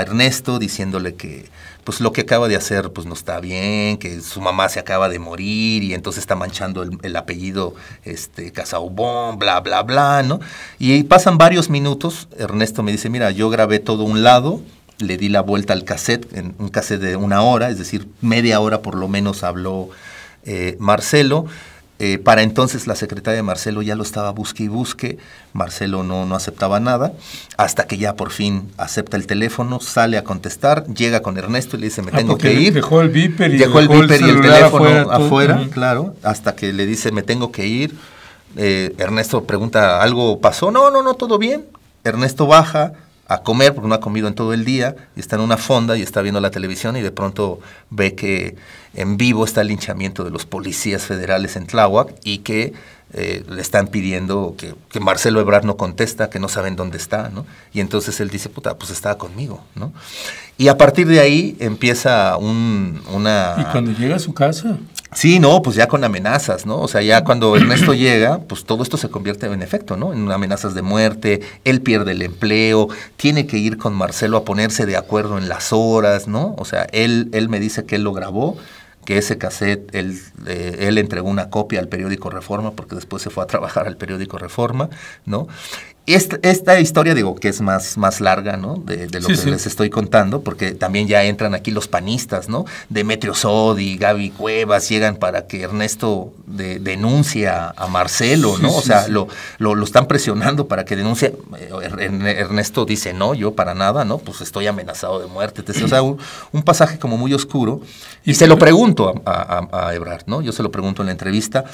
Ernesto diciéndole que pues lo que acaba de hacer pues no está bien, que su mamá se acaba de morir y entonces está manchando el, apellido este Casaubon, bla bla bla, ¿no? Y pasan varios minutos, Ernesto me dice, "Mira, yo grabé todo un lado, le di la vuelta al cassette, en un cassette de una hora, es decir, media hora por lo menos habló eh, Marcelo, eh, para entonces la secretaria de Marcelo ya lo estaba busque y busque, Marcelo no, no aceptaba nada, hasta que ya por fin acepta el teléfono, sale a contestar, llega con Ernesto y le dice, me ah, tengo que ir. Dejó el viper y, dejó el, y el teléfono afuera, claro, hasta que le dice, me tengo que ir. Eh, Ernesto pregunta, ¿algo pasó? No, no, no, todo bien. Ernesto baja, a comer porque no ha comido en todo el día y está en una fonda y está viendo la televisión y de pronto ve que en vivo está el linchamiento de los policías federales en Tláhuac y que eh, le están pidiendo que, Marcelo Ebrard no contesta, que no saben dónde está, ¿no? Y entonces él dice, puta, pues estaba conmigo, ¿no? Y a partir de ahí empieza un, una... Y cuando llega a su casa. Sí, no, pues ya con amenazas, ¿no? O sea, ya cuando Ernesto llega, pues todo esto se convierte en efecto, ¿no? En amenazas de muerte, él pierde el empleo, tiene que ir con Marcelo a ponerse de acuerdo en las horas, ¿no? O sea, él, él me dice que él lo grabó, que ese cassette él, eh, él entregó una copia al periódico Reforma porque después se fue a trabajar al periódico Reforma, ¿no? Esta, esta, historia, digo, que es más, más larga, ¿no? De, lo que les estoy contando, porque también ya entran aquí los panistas, ¿no? Demetrio Sodi, Gaby Cuevas, llegan para que Ernesto denuncie a Marcelo, ¿no? o sea, lo, lo, están presionando para que denuncie. Eh, Ernesto dice, no, yo para nada, ¿no? Pues estoy amenazado de muerte. o sea, un, pasaje como muy oscuro. Y se lo pregunto a, a Ebrard, ¿no? Yo se lo pregunto en la entrevista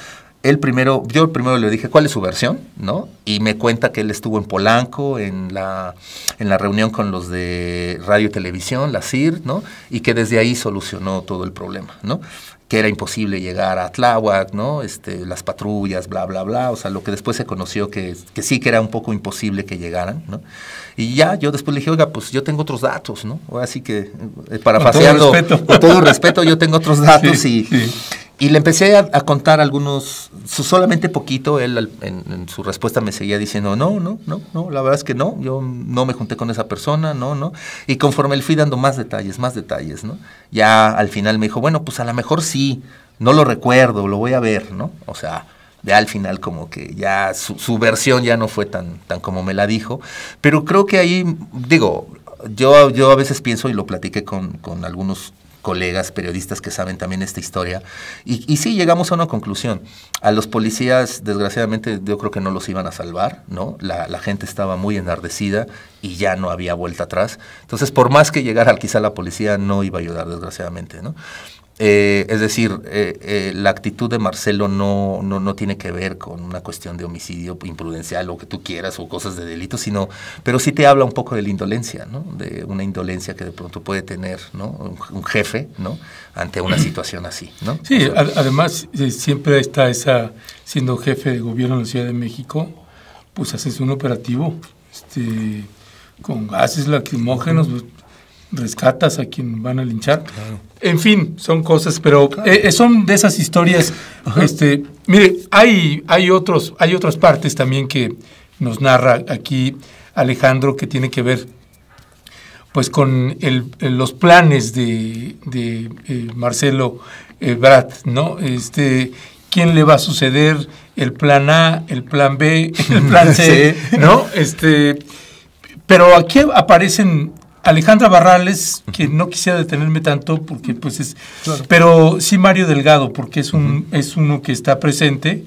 primero, yo primero le dije cuál es su versión, ¿no? Y me cuenta que él estuvo en Polanco, en la, en la reunión con los de radio y televisión, la CIR, ¿no? Y que desde ahí solucionó todo el problema, ¿no? Que era imposible llegar a Tláhuac, ¿no? Este, las patrullas, bla, bla, bla, o sea, lo que después se conoció que, sí que era un poco imposible que llegaran, ¿no? Y ya yo después le dije, oiga, pues yo tengo otros datos, ¿no? Así que, para eh, con con todo respeto, yo tengo otros datos y... Y le empecé a, contar algunos, solamente poquito, él en, su respuesta me seguía diciendo, no, no, no, no, la verdad es que no, yo no me junté con esa persona, no, no. Y conforme le fui dando más detalles, más detalles, ¿no? Ya al final me dijo, bueno, pues a lo mejor sí, no lo recuerdo, lo voy a ver, ¿no? O sea, ya al final como que ya su, versión ya no fue tan, tan como me la dijo, pero creo que ahí, digo, yo, yo a veces pienso y lo platiqué con, con algunos colegas periodistas que saben también esta historia. Y, sí, llegamos a una conclusión. A los policías, desgraciadamente, yo creo que no los iban a salvar, ¿no? La, la gente estaba muy enardecida y ya no había vuelta atrás. Entonces, por más que llegara quizá la policía, no iba a ayudar, desgraciadamente, ¿no? Eh, es decir, eh, eh, la actitud de Marcelo no, no, no, tiene que ver con una cuestión de homicidio imprudencial o que tú quieras o cosas de delito, sino, pero sí te habla un poco de la indolencia, ¿no? De una indolencia que de pronto puede tener ¿no? un, jefe, ¿no? Ante una situación así, ¿no? Sí, además siempre está esa, siendo jefe de gobierno en la Ciudad de México, pues haces un operativo este, con gases lacrimógenos, rescatas a quien van a linchar. En fin, son cosas, pero eh, eh, son de esas historias. Este, mire, hay, hay, otros, hay otras partes también que nos narra aquí Alejandro que tiene que ver pues con los planes de, eh, Marcelo Brat, ¿no? Este, ¿Quién le va a suceder? El plan A, el plan B, el plan C, ¿no? Este, pero aquí aparecen Alejandra Barrales, que no quisiera detenerme tanto porque pues es, pero sí Mario Delgado, porque es un es uno que está presente.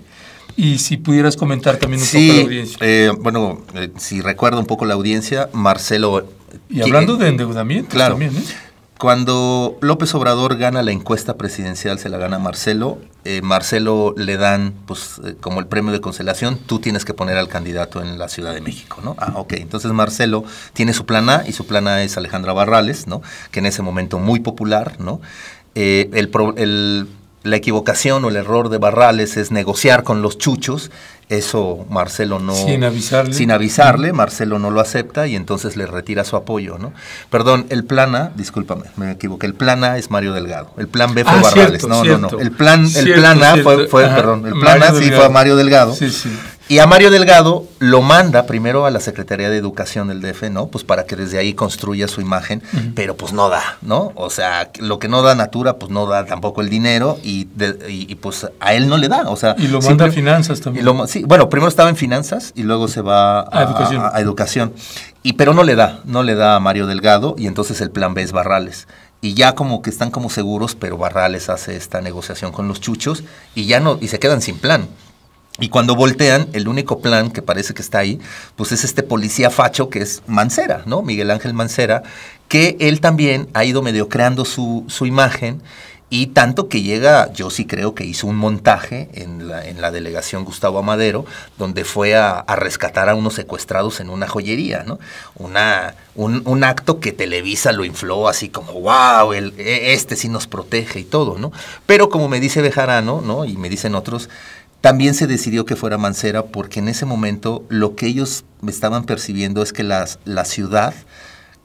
Y si pudieras comentar también un poco la audiencia. Eh, bueno, eh, si recuerdo un poco la audiencia, Marcelo. Y hablando eh, de endeudamiento también, ¿eh? Cuando López Obrador gana la encuesta presidencial, se la gana Marcelo. Eh, Marcelo le dan, pues, eh, como el premio de constelación, tú tienes que poner al candidato en la Ciudad de México, ¿no? Ah, ok. Entonces Marcelo tiene su A y su A es Alejandra Barrales, ¿no? Que en ese momento muy popular, ¿no? Eh, la equivocación o el error de Barrales es negociar con los chuchos eso Marcelo no... Sin avisarle. Sin avisarle, Marcelo no lo acepta y entonces le retira su apoyo, ¿no? Perdón, el plan discúlpame, me equivoqué, el plan es Mario Delgado, el plan B fue ah, Barrales, no, no, no, el plan, el plan fue, fue perdón, el plan A sí fue a Mario Delgado. Sí, sí. Y a Mario Delgado lo manda primero a la Secretaría de Educación del DF, ¿no? Pues para que desde ahí construya su imagen, pero pues no da, ¿no? O sea, lo que no da Natura, pues no da tampoco el dinero y, y, pues a él no le da, o sea... Y lo manda a finanzas también bueno, primero estaba en finanzas y luego se va a, educación. Y, pero no le da, no le da a Mario Delgado y entonces el plan B es Barrales y ya como que están como seguros, pero Barrales hace esta negociación con los chuchos y ya no y se quedan sin plan. Y cuando voltean, el único plan que parece que está ahí, pues es este policía facho que es Mancera, ¿no? Miguel Ángel Mancera, que él también ha ido medio creando su, su imagen y tanto que llega, yo sí creo que hizo un montaje en la, en la delegación Gustavo Amadero, donde fue a, rescatar a unos secuestrados en una joyería, ¿no? Una, un, acto que Televisa lo infló así como, wow, e, este sí nos protege y todo, ¿no? Pero como me dice Bejarano, ¿no? Y me dicen otros, también se decidió que fuera Mancera porque en ese momento lo que ellos estaban percibiendo es que la ciudad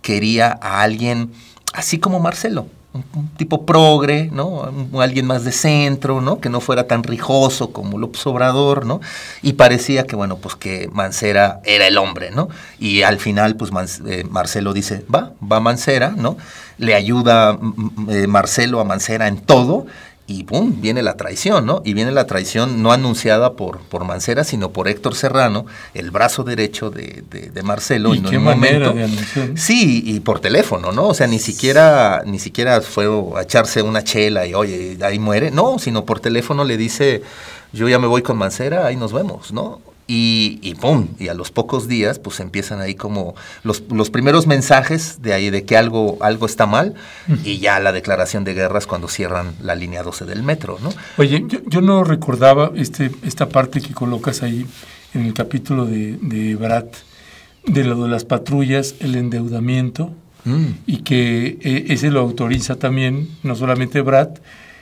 quería a alguien así como Marcelo, un, tipo progre, ¿no? alguien más de centro, ¿no? Que no fuera tan rijoso como López Obrador, ¿no? Y parecía que, bueno, pues que Mancera era el hombre, ¿no? Y al final, pues eh, Marcelo dice, va, va Mancera, ¿no? Le ayuda mm, mm, eh, Marcelo a Mancera en todo y ¡pum! viene la traición, ¿no? Y viene la traición no anunciada por, por Mancera, sino por Héctor Serrano, el brazo derecho de, de, Marcelo. ¿Y en qué momento. sí, y por teléfono, ¿no? O sea, ni siquiera, ni siquiera fue a echarse una chela y oye, ahí muere. No, sino por teléfono le dice, yo ya me voy con Mancera, ahí nos vemos, ¿no? Y, y, ¡pum! Y a los pocos días, pues empiezan ahí como los, los, primeros mensajes de ahí de que algo, algo está mal y ya la declaración de guerras cuando cierran la línea 12 del metro, ¿no? Oye, yo, yo no recordaba este, esta parte que colocas ahí en el capítulo de, de Brat, de lo de las patrullas, el endeudamiento, mm. y que eh, ese lo autoriza también, no solamente Brat,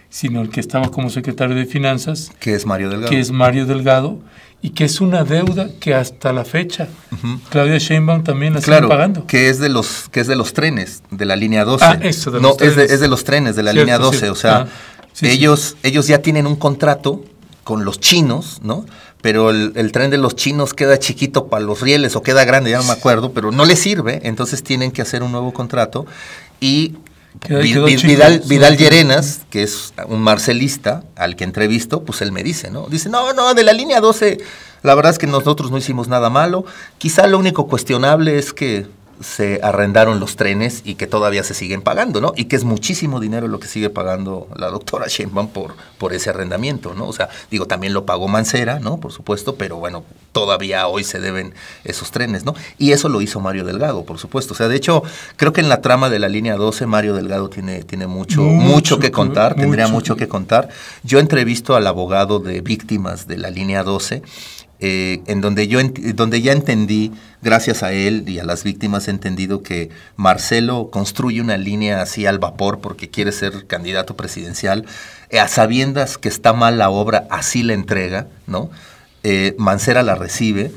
sino el que estaba como secretario de Finanzas. Que es Mario Delgado. Que es Mario Delgado y que es una deuda que hasta la fecha Claudia Sheinbaum también la claro, pagando. que es de los que es de los trenes de la línea 12. Ah, eso de los trenes. Es, de, es de, los trenes de la línea 12, o sea, ah, ellos ellos ya tienen un contrato con los chinos, ¿no? Pero el, el tren de los chinos queda chiquito para los rieles o queda grande, ya no me acuerdo, pero no les sirve, entonces tienen que hacer un nuevo contrato y Vidal, Vidal, que es un marcelista al que entrevisto, pues él me dice, ¿no? Dice, no, no, de la línea 12, la verdad es que nosotros no hicimos nada malo. Quizá lo único cuestionable es que se arrendaron los trenes y que todavía se siguen pagando, ¿no? Y que es muchísimo dinero lo que sigue pagando la doctora Sheinbaum por, por ese arrendamiento, ¿no? O sea, digo, también lo pagó Mancera, ¿no? Por supuesto, pero bueno, todavía hoy se deben esos trenes, ¿no? Y eso lo hizo Mario Delgado, por supuesto. O sea, de hecho, creo que en la trama de la línea 12, Mario Delgado tiene, tiene mucho, mucho, que contar, tendría mucho que contar. Yo entrevisto al abogado de víctimas de la línea 12 eh, en donde yo donde ya entendí, gracias a él y a las víctimas, he entendido que Marcelo construye una línea así al vapor porque quiere ser candidato presidencial, eh, a sabiendas que está mal la obra, así la entrega, ¿no? Eh, Mancera la recibe,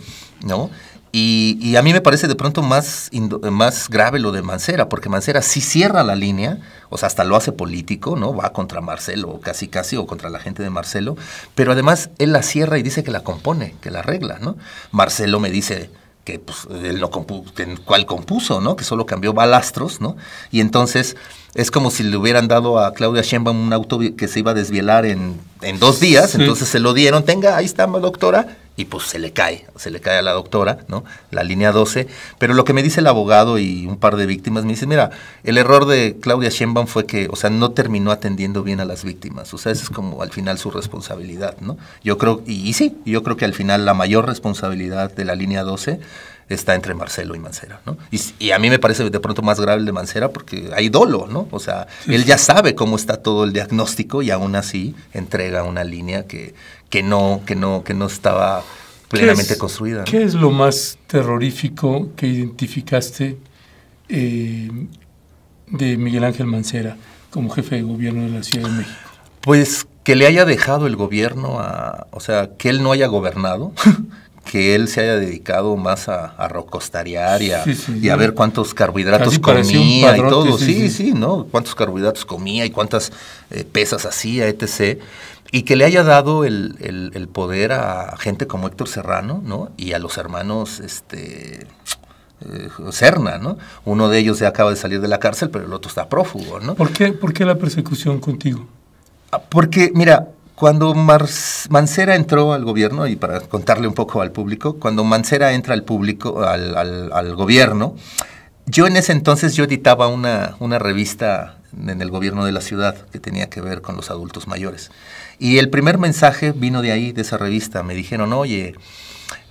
¿no? Y, a mí me parece de pronto más, más grave lo de Mancera, porque Mancera sí cierra la línea, o sea, hasta lo hace político, ¿no? Va contra Marcelo, casi casi, o contra la gente de Marcelo, pero además él la cierra y dice que la compone, que la arregla, ¿no? Marcelo me dice, que pues, él no compu cuál compuso, ¿no? Que solo cambió balastros, ¿no? Y entonces es como si le hubieran dado a Claudia Sheinbaum un auto que se iba a desvielar en, dos días, entonces se lo dieron, tenga, ahí está, doctora, y pues se le cae, se le cae a la doctora, ¿no? La línea 12, pero lo que me dice el abogado y un par de víctimas me dice, mira, el error de Claudia Sheinbaum fue que, o sea, no terminó atendiendo bien a las víctimas, o sea, esa es como al final su responsabilidad, ¿no? Yo creo, y, y sí, yo creo que al final la mayor responsabilidad de la línea 12 está entre Marcelo y Mancera, ¿no? Y, a mí me parece de pronto más grave el de Mancera porque hay dolo, ¿no? O sea, él ya sabe cómo está todo el diagnóstico y aún así entrega una línea que, que no, que no, que no estaba plenamente construida. ¿Qué es lo más terrorífico que identificaste eh, de Miguel Ángel Mancera como jefe de gobierno de la Ciudad de México? Pues que le haya dejado el gobierno a, o sea, que él no haya gobernado que él se haya dedicado más a, a rocostarear y, a, ver cuántos carbohidratos comía y todo. Sí, sí, ¿no? Cuántos carbohidratos comía y cuántas eh, pesas hacía, etc. Y que le haya dado el, poder a gente como Héctor Serrano, ¿no? Y a los hermanos, este... Cerna, eh, ¿no? Uno de ellos ya acaba de salir de la cárcel, pero el otro está prófugo, ¿no? ¿Por qué, por qué la persecución contigo? Ah, porque, mira, cuando Mancera entró al gobierno, y para contarle un poco al público, cuando Mancera entra al público, al, gobierno, yo en ese entonces yo editaba una, revista en el gobierno de la ciudad que tenía que ver con los adultos mayores. Y el primer mensaje vino de ahí, de esa revista. Me dijeron, oye,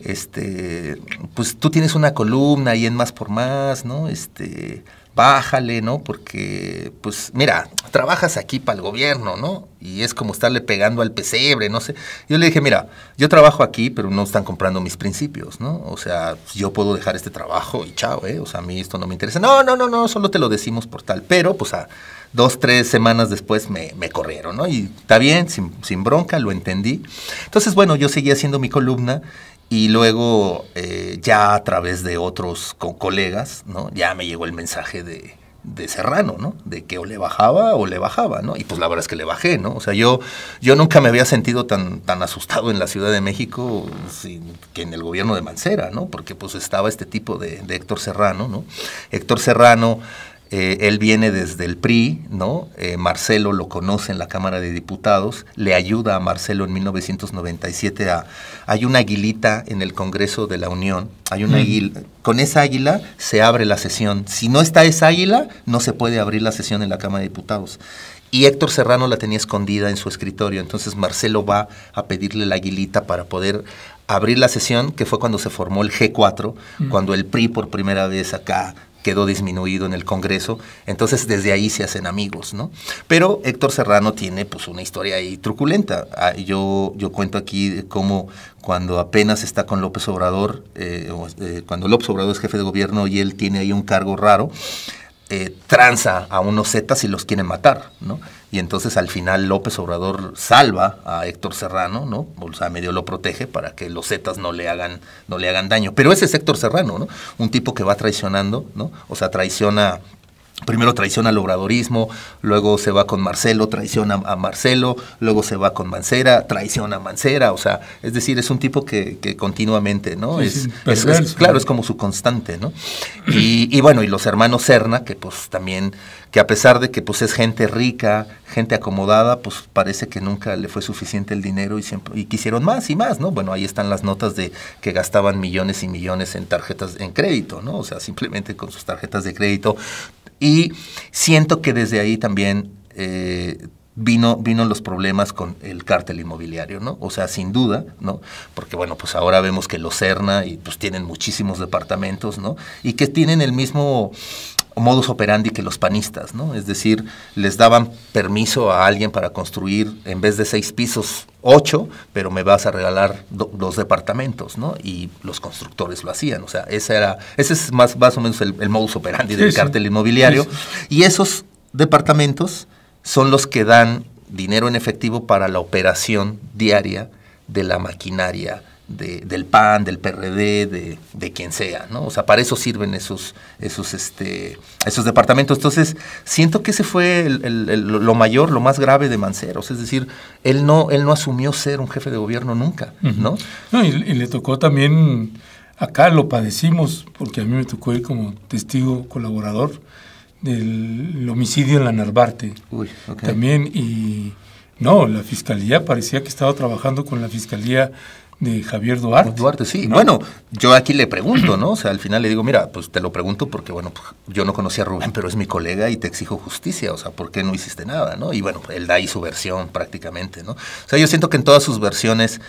este, pues tú tienes una columna y en Más por Más, ¿no? Este, bájale, ¿no? Porque, pues, mira, trabajas aquí para el gobierno, ¿no? Y es como estarle pegando al pesebre, no sé. Yo le dije, mira, yo trabajo aquí, pero no están comprando mis principios, ¿no? O sea, pues, yo puedo dejar este trabajo y chao, ¿eh? O sea, a mí esto no me interesa. No, no, no, no, solo te lo decimos por tal. Pero, pues, a dos, tres semanas después me, corrieron, ¿no? Y está bien, sin, sin bronca, lo entendí. Entonces, bueno, yo seguí haciendo mi columna y luego, eh, ya a través de otros colegas, ¿no? ya me llegó el mensaje de, Serrano, ¿no? De que o le bajaba o le bajaba, ¿no? Y pues la verdad es que le bajé, ¿no? O sea, yo, yo nunca me había sentido tan, tan asustado en la Ciudad de México que en el gobierno de Mancera, ¿no? Porque pues estaba este tipo de, de Héctor Serrano, ¿no? Héctor Serrano eh, él viene desde el PRI, ¿no? Eh, Marcelo lo conoce en la Cámara de Diputados, le ayuda a Marcelo en 1997 a... Hay una aguilita en el Congreso de la Unión, hay una mm. aguilita. con esa águila se abre la sesión. Si no está esa águila, no se puede abrir la sesión en la Cámara de Diputados. Y Héctor Serrano la tenía escondida en su escritorio, entonces Marcelo va a pedirle la aguilita para poder abrir la sesión, que fue cuando se formó el G4, mm. cuando el PRI por primera vez acá quedó disminuido en el Congreso, entonces desde ahí se hacen amigos, ¿no? Pero Héctor Serrano tiene pues una historia ahí truculenta. Ah, yo, yo cuento aquí cómo cuando apenas está con López Obrador, eh, eh, cuando López Obrador es jefe de gobierno y él tiene ahí un cargo raro, eh, tranza a unos zetas y los quieren matar, ¿no? y entonces al final López Obrador salva a Héctor Serrano, ¿no? O sea, medio lo protege para que los Zetas no le hagan, no le hagan daño. Pero ese es Héctor Serrano, ¿no? Un tipo que va traicionando, ¿no? O sea, traiciona Primero traiciona al obradorismo, luego se va con Marcelo, traiciona a Marcelo, luego se va con Mancera, traiciona a Mancera, o sea, es decir, es un tipo que, continuamente, ¿no? es, claro, es como su constante, ¿no? Y, bueno, y los hermanos Cerna, que pues también, que a pesar de que pues es gente rica, gente acomodada, pues parece que nunca le fue suficiente el dinero y siempre, y quisieron más y más, ¿no? Bueno, ahí están las notas de que gastaban millones y millones en tarjetas en crédito, ¿no? O sea, simplemente con sus tarjetas de crédito y siento que desde ahí también eh, vino, vino los problemas con el cártel inmobiliario, ¿no? O sea, sin duda, ¿no? Porque bueno, pues ahora vemos que los Cerna y pues tienen muchísimos departamentos, ¿no? Y que tienen el mismo modus operandi que los panistas, ¿no? Es decir, les daban permiso a alguien para construir en vez de seis pisos, ocho, pero me vas a regalar dos departamentos, ¿no? Y los constructores lo hacían, o sea, ese era, ese es más, o menos el, modus operandi del cartel cártel inmobiliario. y esos departamentos son los que dan dinero en efectivo para la operación diaria de la maquinaria del PAN, del PRD, de, quien sea, ¿no? O sea, para eso sirven esos, esos, este, esos departamentos. Entonces, siento que ese fue lo mayor, lo más grave de Manceros. Es decir, él no, él no asumió ser un jefe de gobierno nunca, ¿no? No, y, le tocó también, acá lo padecimos, porque a mí me tocó ir como testigo colaborador del homicidio en la Narvarte. Uy, okay. También, y no, la fiscalía parecía que estaba trabajando con la fiscalía de Javier Duarte. Duarte, sí. Bueno, yo aquí le pregunto, ¿no? O sea, al final le digo, mira, pues te lo pregunto porque, bueno, pues, yo no conocía a Rubén, pero es mi colega y te exijo justicia, o sea, ¿por qué no hiciste nada, no? Y bueno, él da ahí su versión prácticamente, ¿no? O sea, yo siento que en todas sus versiones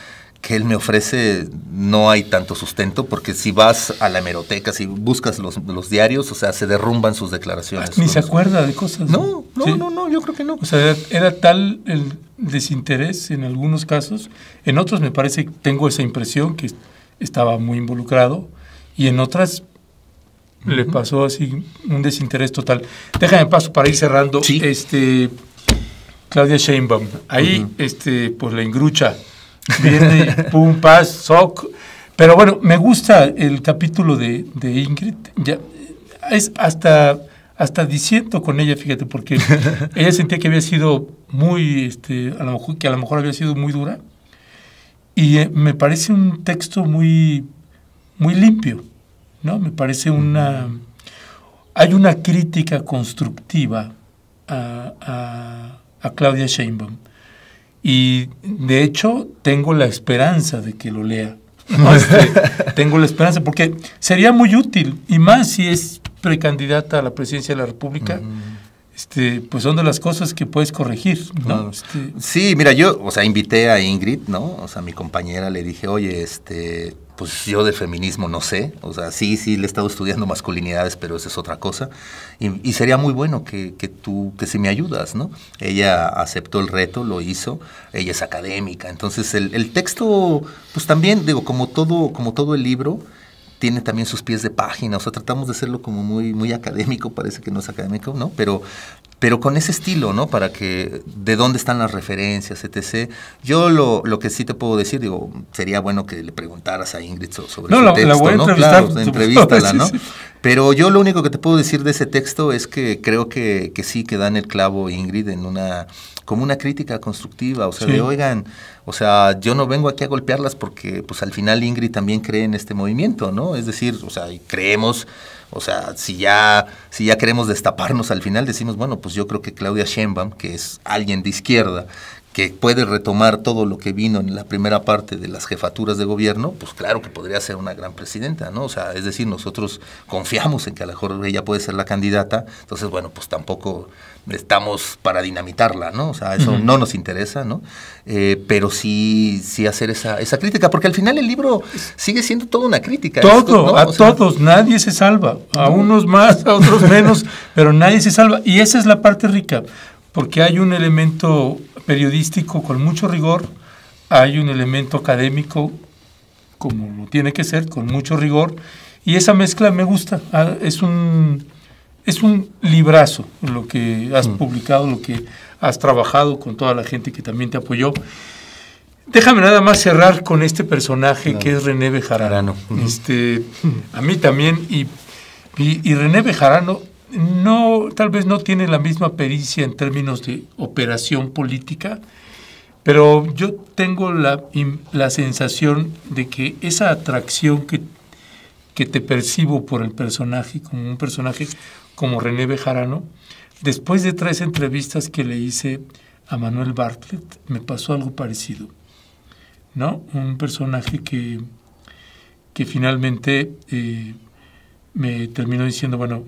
que él me ofrece no hay tanto sustento, porque si vas a la hemeroteca, si buscas los, diarios, o sea, se derrumban sus declaraciones. Ah, ni se acuerda de cosas. No, no, no, no, yo creo que no. O sea, era tal el desinterés en algunos casos, en otros me parece, tengo esa impresión que estaba muy involucrado y en otras le pasó así un desinterés total. Déjame paso para ir cerrando. Este, Claudia Sheinbaum, ahí este, pues la engrucha, viene, pum, paz, soc. Pero bueno, me gusta el capítulo de, Ingrid. Ya, es hasta hasta diciendo con ella, fíjate, porque ella sentía que había sido muy, este, a lo mejor, que a lo mejor había sido muy dura. Y eh, me parece un texto muy, muy limpio, ¿no? Me parece una... Hay una crítica constructiva a, a Claudia Sheinbaum. Y de hecho tengo la esperanza de que lo lea. Este, tengo la esperanza, porque sería muy útil, y más si es precandidata a la presidencia de la República. Este, pues son de las cosas que puedes corregir, este, Sí, mira, yo, o sea, invité a Ingrid, ¿no? O sea, mi compañera le dije, oye, este, pues yo de feminismo no sé, o sea, sí, sí, le he estado estudiando masculinidades, pero esa es otra cosa, y, sería muy bueno que, que, tú, que si me ayudas, ¿no? Ella aceptó el reto, lo hizo, ella es académica, entonces el, el texto, pues también, digo, como todo, como todo el libro, tiene también sus pies de página, o sea, tratamos de hacerlo como muy, muy académico, parece que no es académico, ¿no? Pero pero con ese estilo, ¿no? Para que de dónde están las referencias, etc. Yo lo, lo que sí te puedo decir, digo, sería bueno que le preguntaras a Ingrid sobre el su ¿no? texto, la voy a ¿no? Claro, entrevístala, ¿no? Pero yo lo único que te puedo decir de ese texto es que creo que, sí que dan el clavo Ingrid en una como una crítica constructiva, o sea, oigan, o sea, yo no vengo aquí a golpearlas porque pues al final Ingrid también cree en este movimiento, ¿no? Es decir, o sea, creemos o sea, si ya, si ya queremos destaparnos al final, decimos, bueno, pues yo creo que Claudia Sheinbaum, que es alguien de izquierda, que puede retomar todo lo que vino en la primera parte de las jefaturas de gobierno, pues claro que podría ser una gran presidenta, ¿no? O sea, es decir, nosotros confiamos en que a lo mejor ella puede ser la candidata, entonces, bueno, pues tampoco, estamos para dinamitarla, ¿no? O sea, eso no nos interesa, ¿no? Eh, pero sí, sí hacer esa, esa crítica, porque al final el libro sigue siendo toda una crítica. Todo, a todos, nadie se salva, a unos más, a otros menos, pero nadie se salva. Y esa es la parte rica, porque hay un elemento periodístico con mucho rigor, hay un elemento académico, como tiene que ser, con mucho rigor, y esa mezcla me gusta, ah, es un es un librazo lo que has mm. publicado, lo que has trabajado con toda la gente que también te apoyó. Déjame nada más cerrar con este personaje que es René Bejarano. Este, a mí también, y, y, René Bejarano no, tal vez no tiene la misma pericia en términos de operación política, pero yo tengo la, la sensación de que esa atracción que que te percibo por el personaje, como un personaje como René Bejarano, después de tres entrevistas que le hice a Manuel Bartlett, me pasó algo parecido. ¿No? Un personaje que, que finalmente eh, me terminó diciendo, bueno,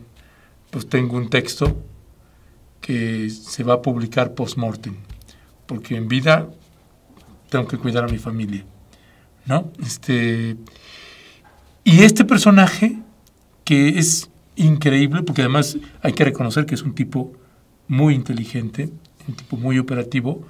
pues tengo un texto que se va a publicar post-mortem, porque en vida tengo que cuidar a mi familia, ¿no? Este, y este personaje, que es increíble, porque además hay que reconocer que es un tipo muy inteligente, un tipo muy operativo,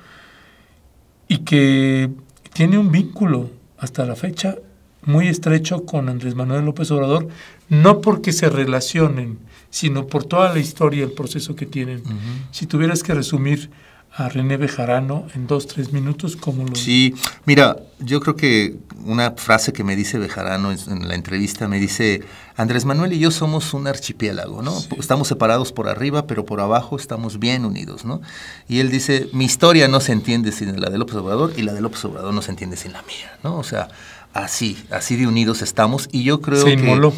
y que tiene un vínculo hasta la fecha muy estrecho con Andrés Manuel López Obrador, no porque se relacionen, sino por toda la historia, el proceso que tienen. Si tuvieras que resumir a René Bejarano en dos, tres minutos? ¿Cómo lo... Sí, mira, yo creo que una frase que me dice Bejarano en la entrevista me dice, Andrés Manuel y yo somos un archipiélago, ¿no? Estamos separados por arriba, pero por abajo estamos bien unidos, ¿no? Y él dice, mi historia no se entiende sin la del López y la del López no se entiende sin la mía, ¿no? O sea, así, así de unidos estamos y yo creo se inmoló.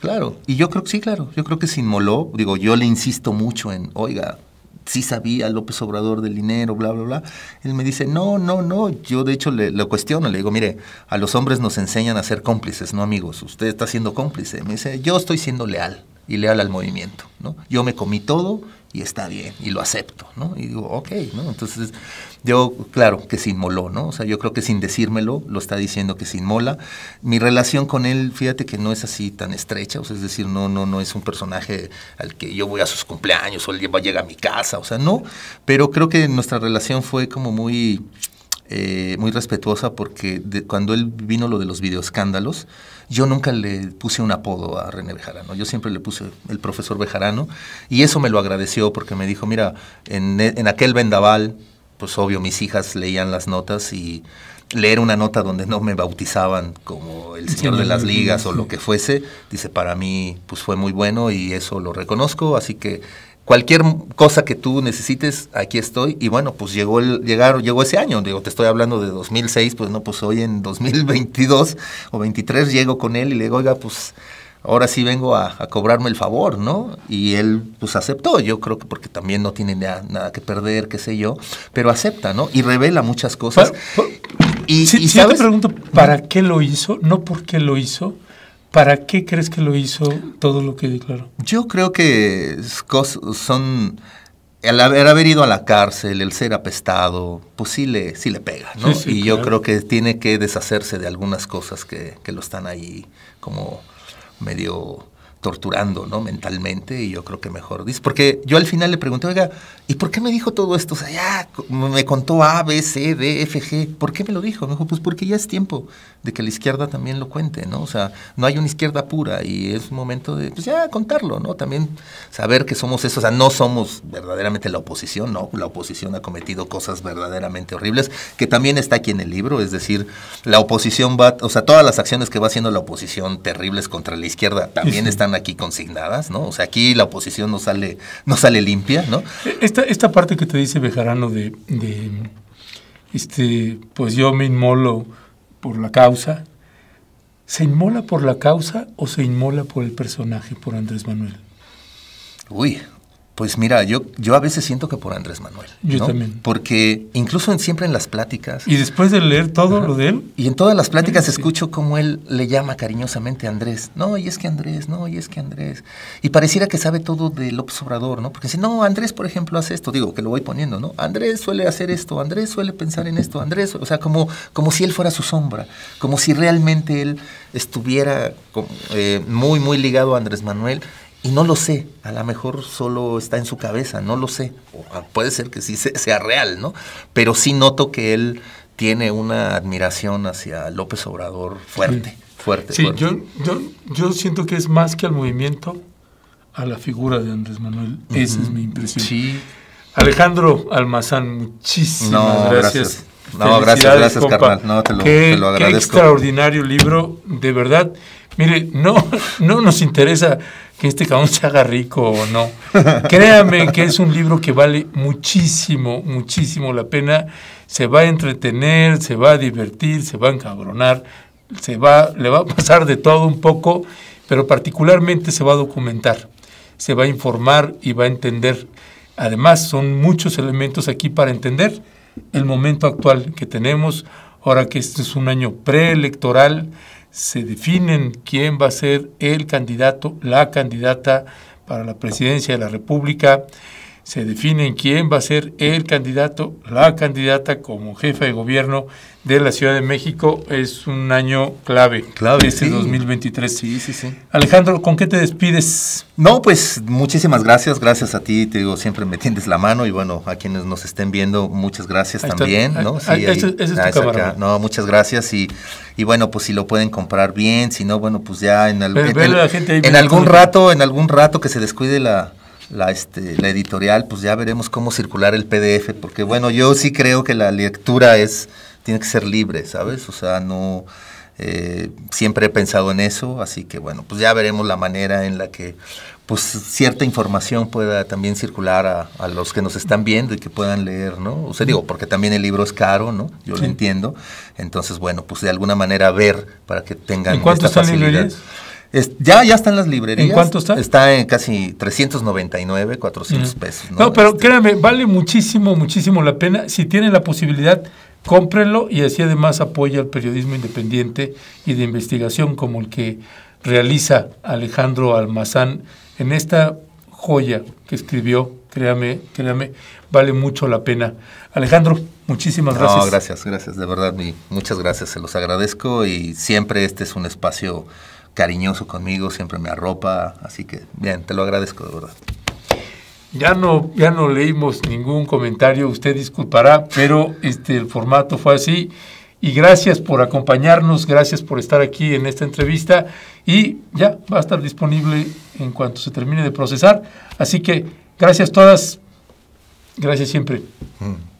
claro, y yo creo que sí, claro, yo creo que se inmoló, digo, yo le insisto mucho en, oiga, sí sabía López Obrador del dinero, bla, bla, bla. Él me dice, no, no, no, yo de hecho le, cuestiono, le digo, mire, a los hombres nos enseñan a ser cómplices, no amigos, usted está siendo cómplice. Me dice, yo estoy siendo leal y leal al movimiento, ¿no? Yo me comí todo, y está bien, y lo acepto, ¿no? Y digo, ok, ¿no? Entonces, yo, claro, que se inmoló, ¿no? O sea, yo creo que sin decírmelo, lo está diciendo que se inmola. Mi relación con él, fíjate que no es así tan estrecha, o sea, es decir, no, no, no es un personaje al que yo voy a sus cumpleaños o él va a llegar a mi casa, o sea, no, pero creo que nuestra relación fue como muy, eh, muy respetuosa porque cuando él vino lo de los videoescándalos, yo nunca le puse un apodo a René Bejarano, yo siempre le puse el profesor Bejarano y eso me lo agradeció porque me dijo, mira, en, e, en aquel vendaval, pues obvio, mis hijas leían las notas y leer una nota donde no me bautizaban como el señor de las ligas o lo que fuese, dice, para mí pues fue muy bueno y eso lo reconozco, así que cualquier cosa que tú necesites, aquí estoy. Y bueno, pues llegó el, llegó ese año, digo, te estoy hablando de 2006, pues no, pues hoy en 2022 o 23 llego con él y le digo, oiga, pues ahora sí vengo a, cobrarme el favor, ¿no? Y él pues aceptó, yo creo que porque también no tiene nada, que perder, qué sé yo, pero acepta, ¿no? Y revela muchas cosas. y, si, te pregunto, ¿para qué lo hizo? No por qué lo hizo ¿Para qué crees que lo hizo todo lo que declaró? Yo creo que son el haber, ido a la cárcel, el ser apestado, pues sí le, pega, ¿no? y yo creo que tiene que deshacerse de algunas cosas que, que, lo están ahí como medio torturando, ¿no? Mentalmente, y yo creo que mejor dice. Porque yo al final le pregunté, oiga, ¿y por qué me dijo todo esto? O sea, ya me contó A, B, C, D, F, G. ¿Por qué me lo dijo? Me dijo, pues porque ya es tiempo de que la izquierda también lo cuente, ¿no? O sea, no hay una izquierda pura y es un momento de, pues ya, contarlo, ¿no? También saber que somos eso, o sea, no somos verdaderamente la oposición, ¿no? La oposición ha cometido cosas verdaderamente horribles, que también está aquí en el libro, es decir, la oposición va, o sea, todas las acciones que va haciendo la oposición terribles contra la izquierda también están aquí consignadas, ¿no? O sea, aquí la oposición no sale, no sale limpia, ¿no? E, esta, esta parte que te dice Bejarano de, de este, pues yo me inmolo por la causa. ¿Se inmola por la causa o se inmola por el personaje, por Andrés Manuel? Uy, pues mira, yo, yo a veces siento que por Andrés Manuel. Yo también. Porque incluso en, siempre en las pláticas. Y después de leer todo lo de él. Y en todas las pláticas escucho cómo él le llama cariñosamente a Andrés. No, y es que Andrés, no, y es que Andrés. Y pareciera que sabe todo de López Obrador, ¿no? Porque si no, Andrés, por ejemplo, hace esto, digo, que lo voy poniendo, ¿no? Andrés suele hacer esto, Andrés suele pensar en esto, Andrés, o sea, como, como si él fuera su sombra, como si realmente él estuviera eh, muy, muy ligado a Andrés Manuel y no lo sé, a lo mejor solo está en su cabeza, no lo sé. puede ser que sí sea real, ¿no? Pero sí noto que él tiene una admiración hacia López Obrador fuerte, fuerte. Sí, Yo, siento que es más que al movimiento, a la figura de Andrés Manuel. Esa es mi impresión. Sí. Alejandro Almazán, muchísimas gracias. No, gracias, gracias, carnal. No, te lo, te lo Qué extraordinario libro, de verdad. Mire, no, no nos interesa que este cabrón se haga rico o no. Créanme que es un libro que vale muchísimo, muchísimo la pena. Se va a entretener, se va a divertir, se va a encabronar, se va, le va a pasar de todo un poco, pero particularmente se va a documentar, se va a informar y va a entender. Además, son muchos elementos aquí para entender el momento actual que tenemos, ahora que este es un año preelectoral, se definen quién va a ser el candidato, la candidata para la presidencia de la República se define quién va a ser el candidato, la candidata como jefe de gobierno de la Ciudad de México. Es un año clave, clave este 2023. Sí, sí, sí. Alejandro, ¿con qué te despides? No, pues muchísimas gracias, gracias a ti, te digo, siempre me tiendes la mano y bueno, a quienes nos estén viendo, muchas gracias también. Ah, ¿no? Ah, sí, es tu ah, No, muchas gracias y, y bueno, pues si lo pueden comprar bien, si no, bueno, pues ya en, en algún rato, en algún rato que se descuide la la, este, la editorial, pues ya veremos cómo circular el PDF, porque bueno, yo sí creo que la lectura es, tiene que ser libre, ¿sabes? O sea, no, eh, siempre he pensado en eso, así que bueno, pues ya veremos la manera en la que pues cierta información pueda también circular a, los que nos están viendo y que puedan leer, ¿no? O sea, digo, porque también el libro es caro, ¿no? Yo lo entiendo. Entonces, bueno, pues de alguna manera ver para que tengan esta facilidad ya, ya están las librerías. ¿En cuánto está? Está en casi 399, 400 mm. pesos. No, pero este. créame, vale muchísimo, muchísimo la pena. Si tienen la posibilidad, cómprenlo y así además apoya al periodismo independiente y de investigación como el que realiza Alejandro Almazán en esta joya que escribió. Créame, créame, vale mucho la pena. Alejandro, muchísimas gracias. no, gracias. gracias, gracias, de verdad, muchas gracias, se los agradezco y siempre este es un espacio cariñoso conmigo, siempre me arropa, así que bien, te lo agradezco de verdad. Ya no, ya no leímos ningún comentario, usted disculpará, pero este, el formato fue así. Y gracias por acompañarnos, gracias por estar aquí en esta entrevista y ya va a estar disponible en cuanto se termine de procesar. Así que gracias todas, gracias siempre. Mm.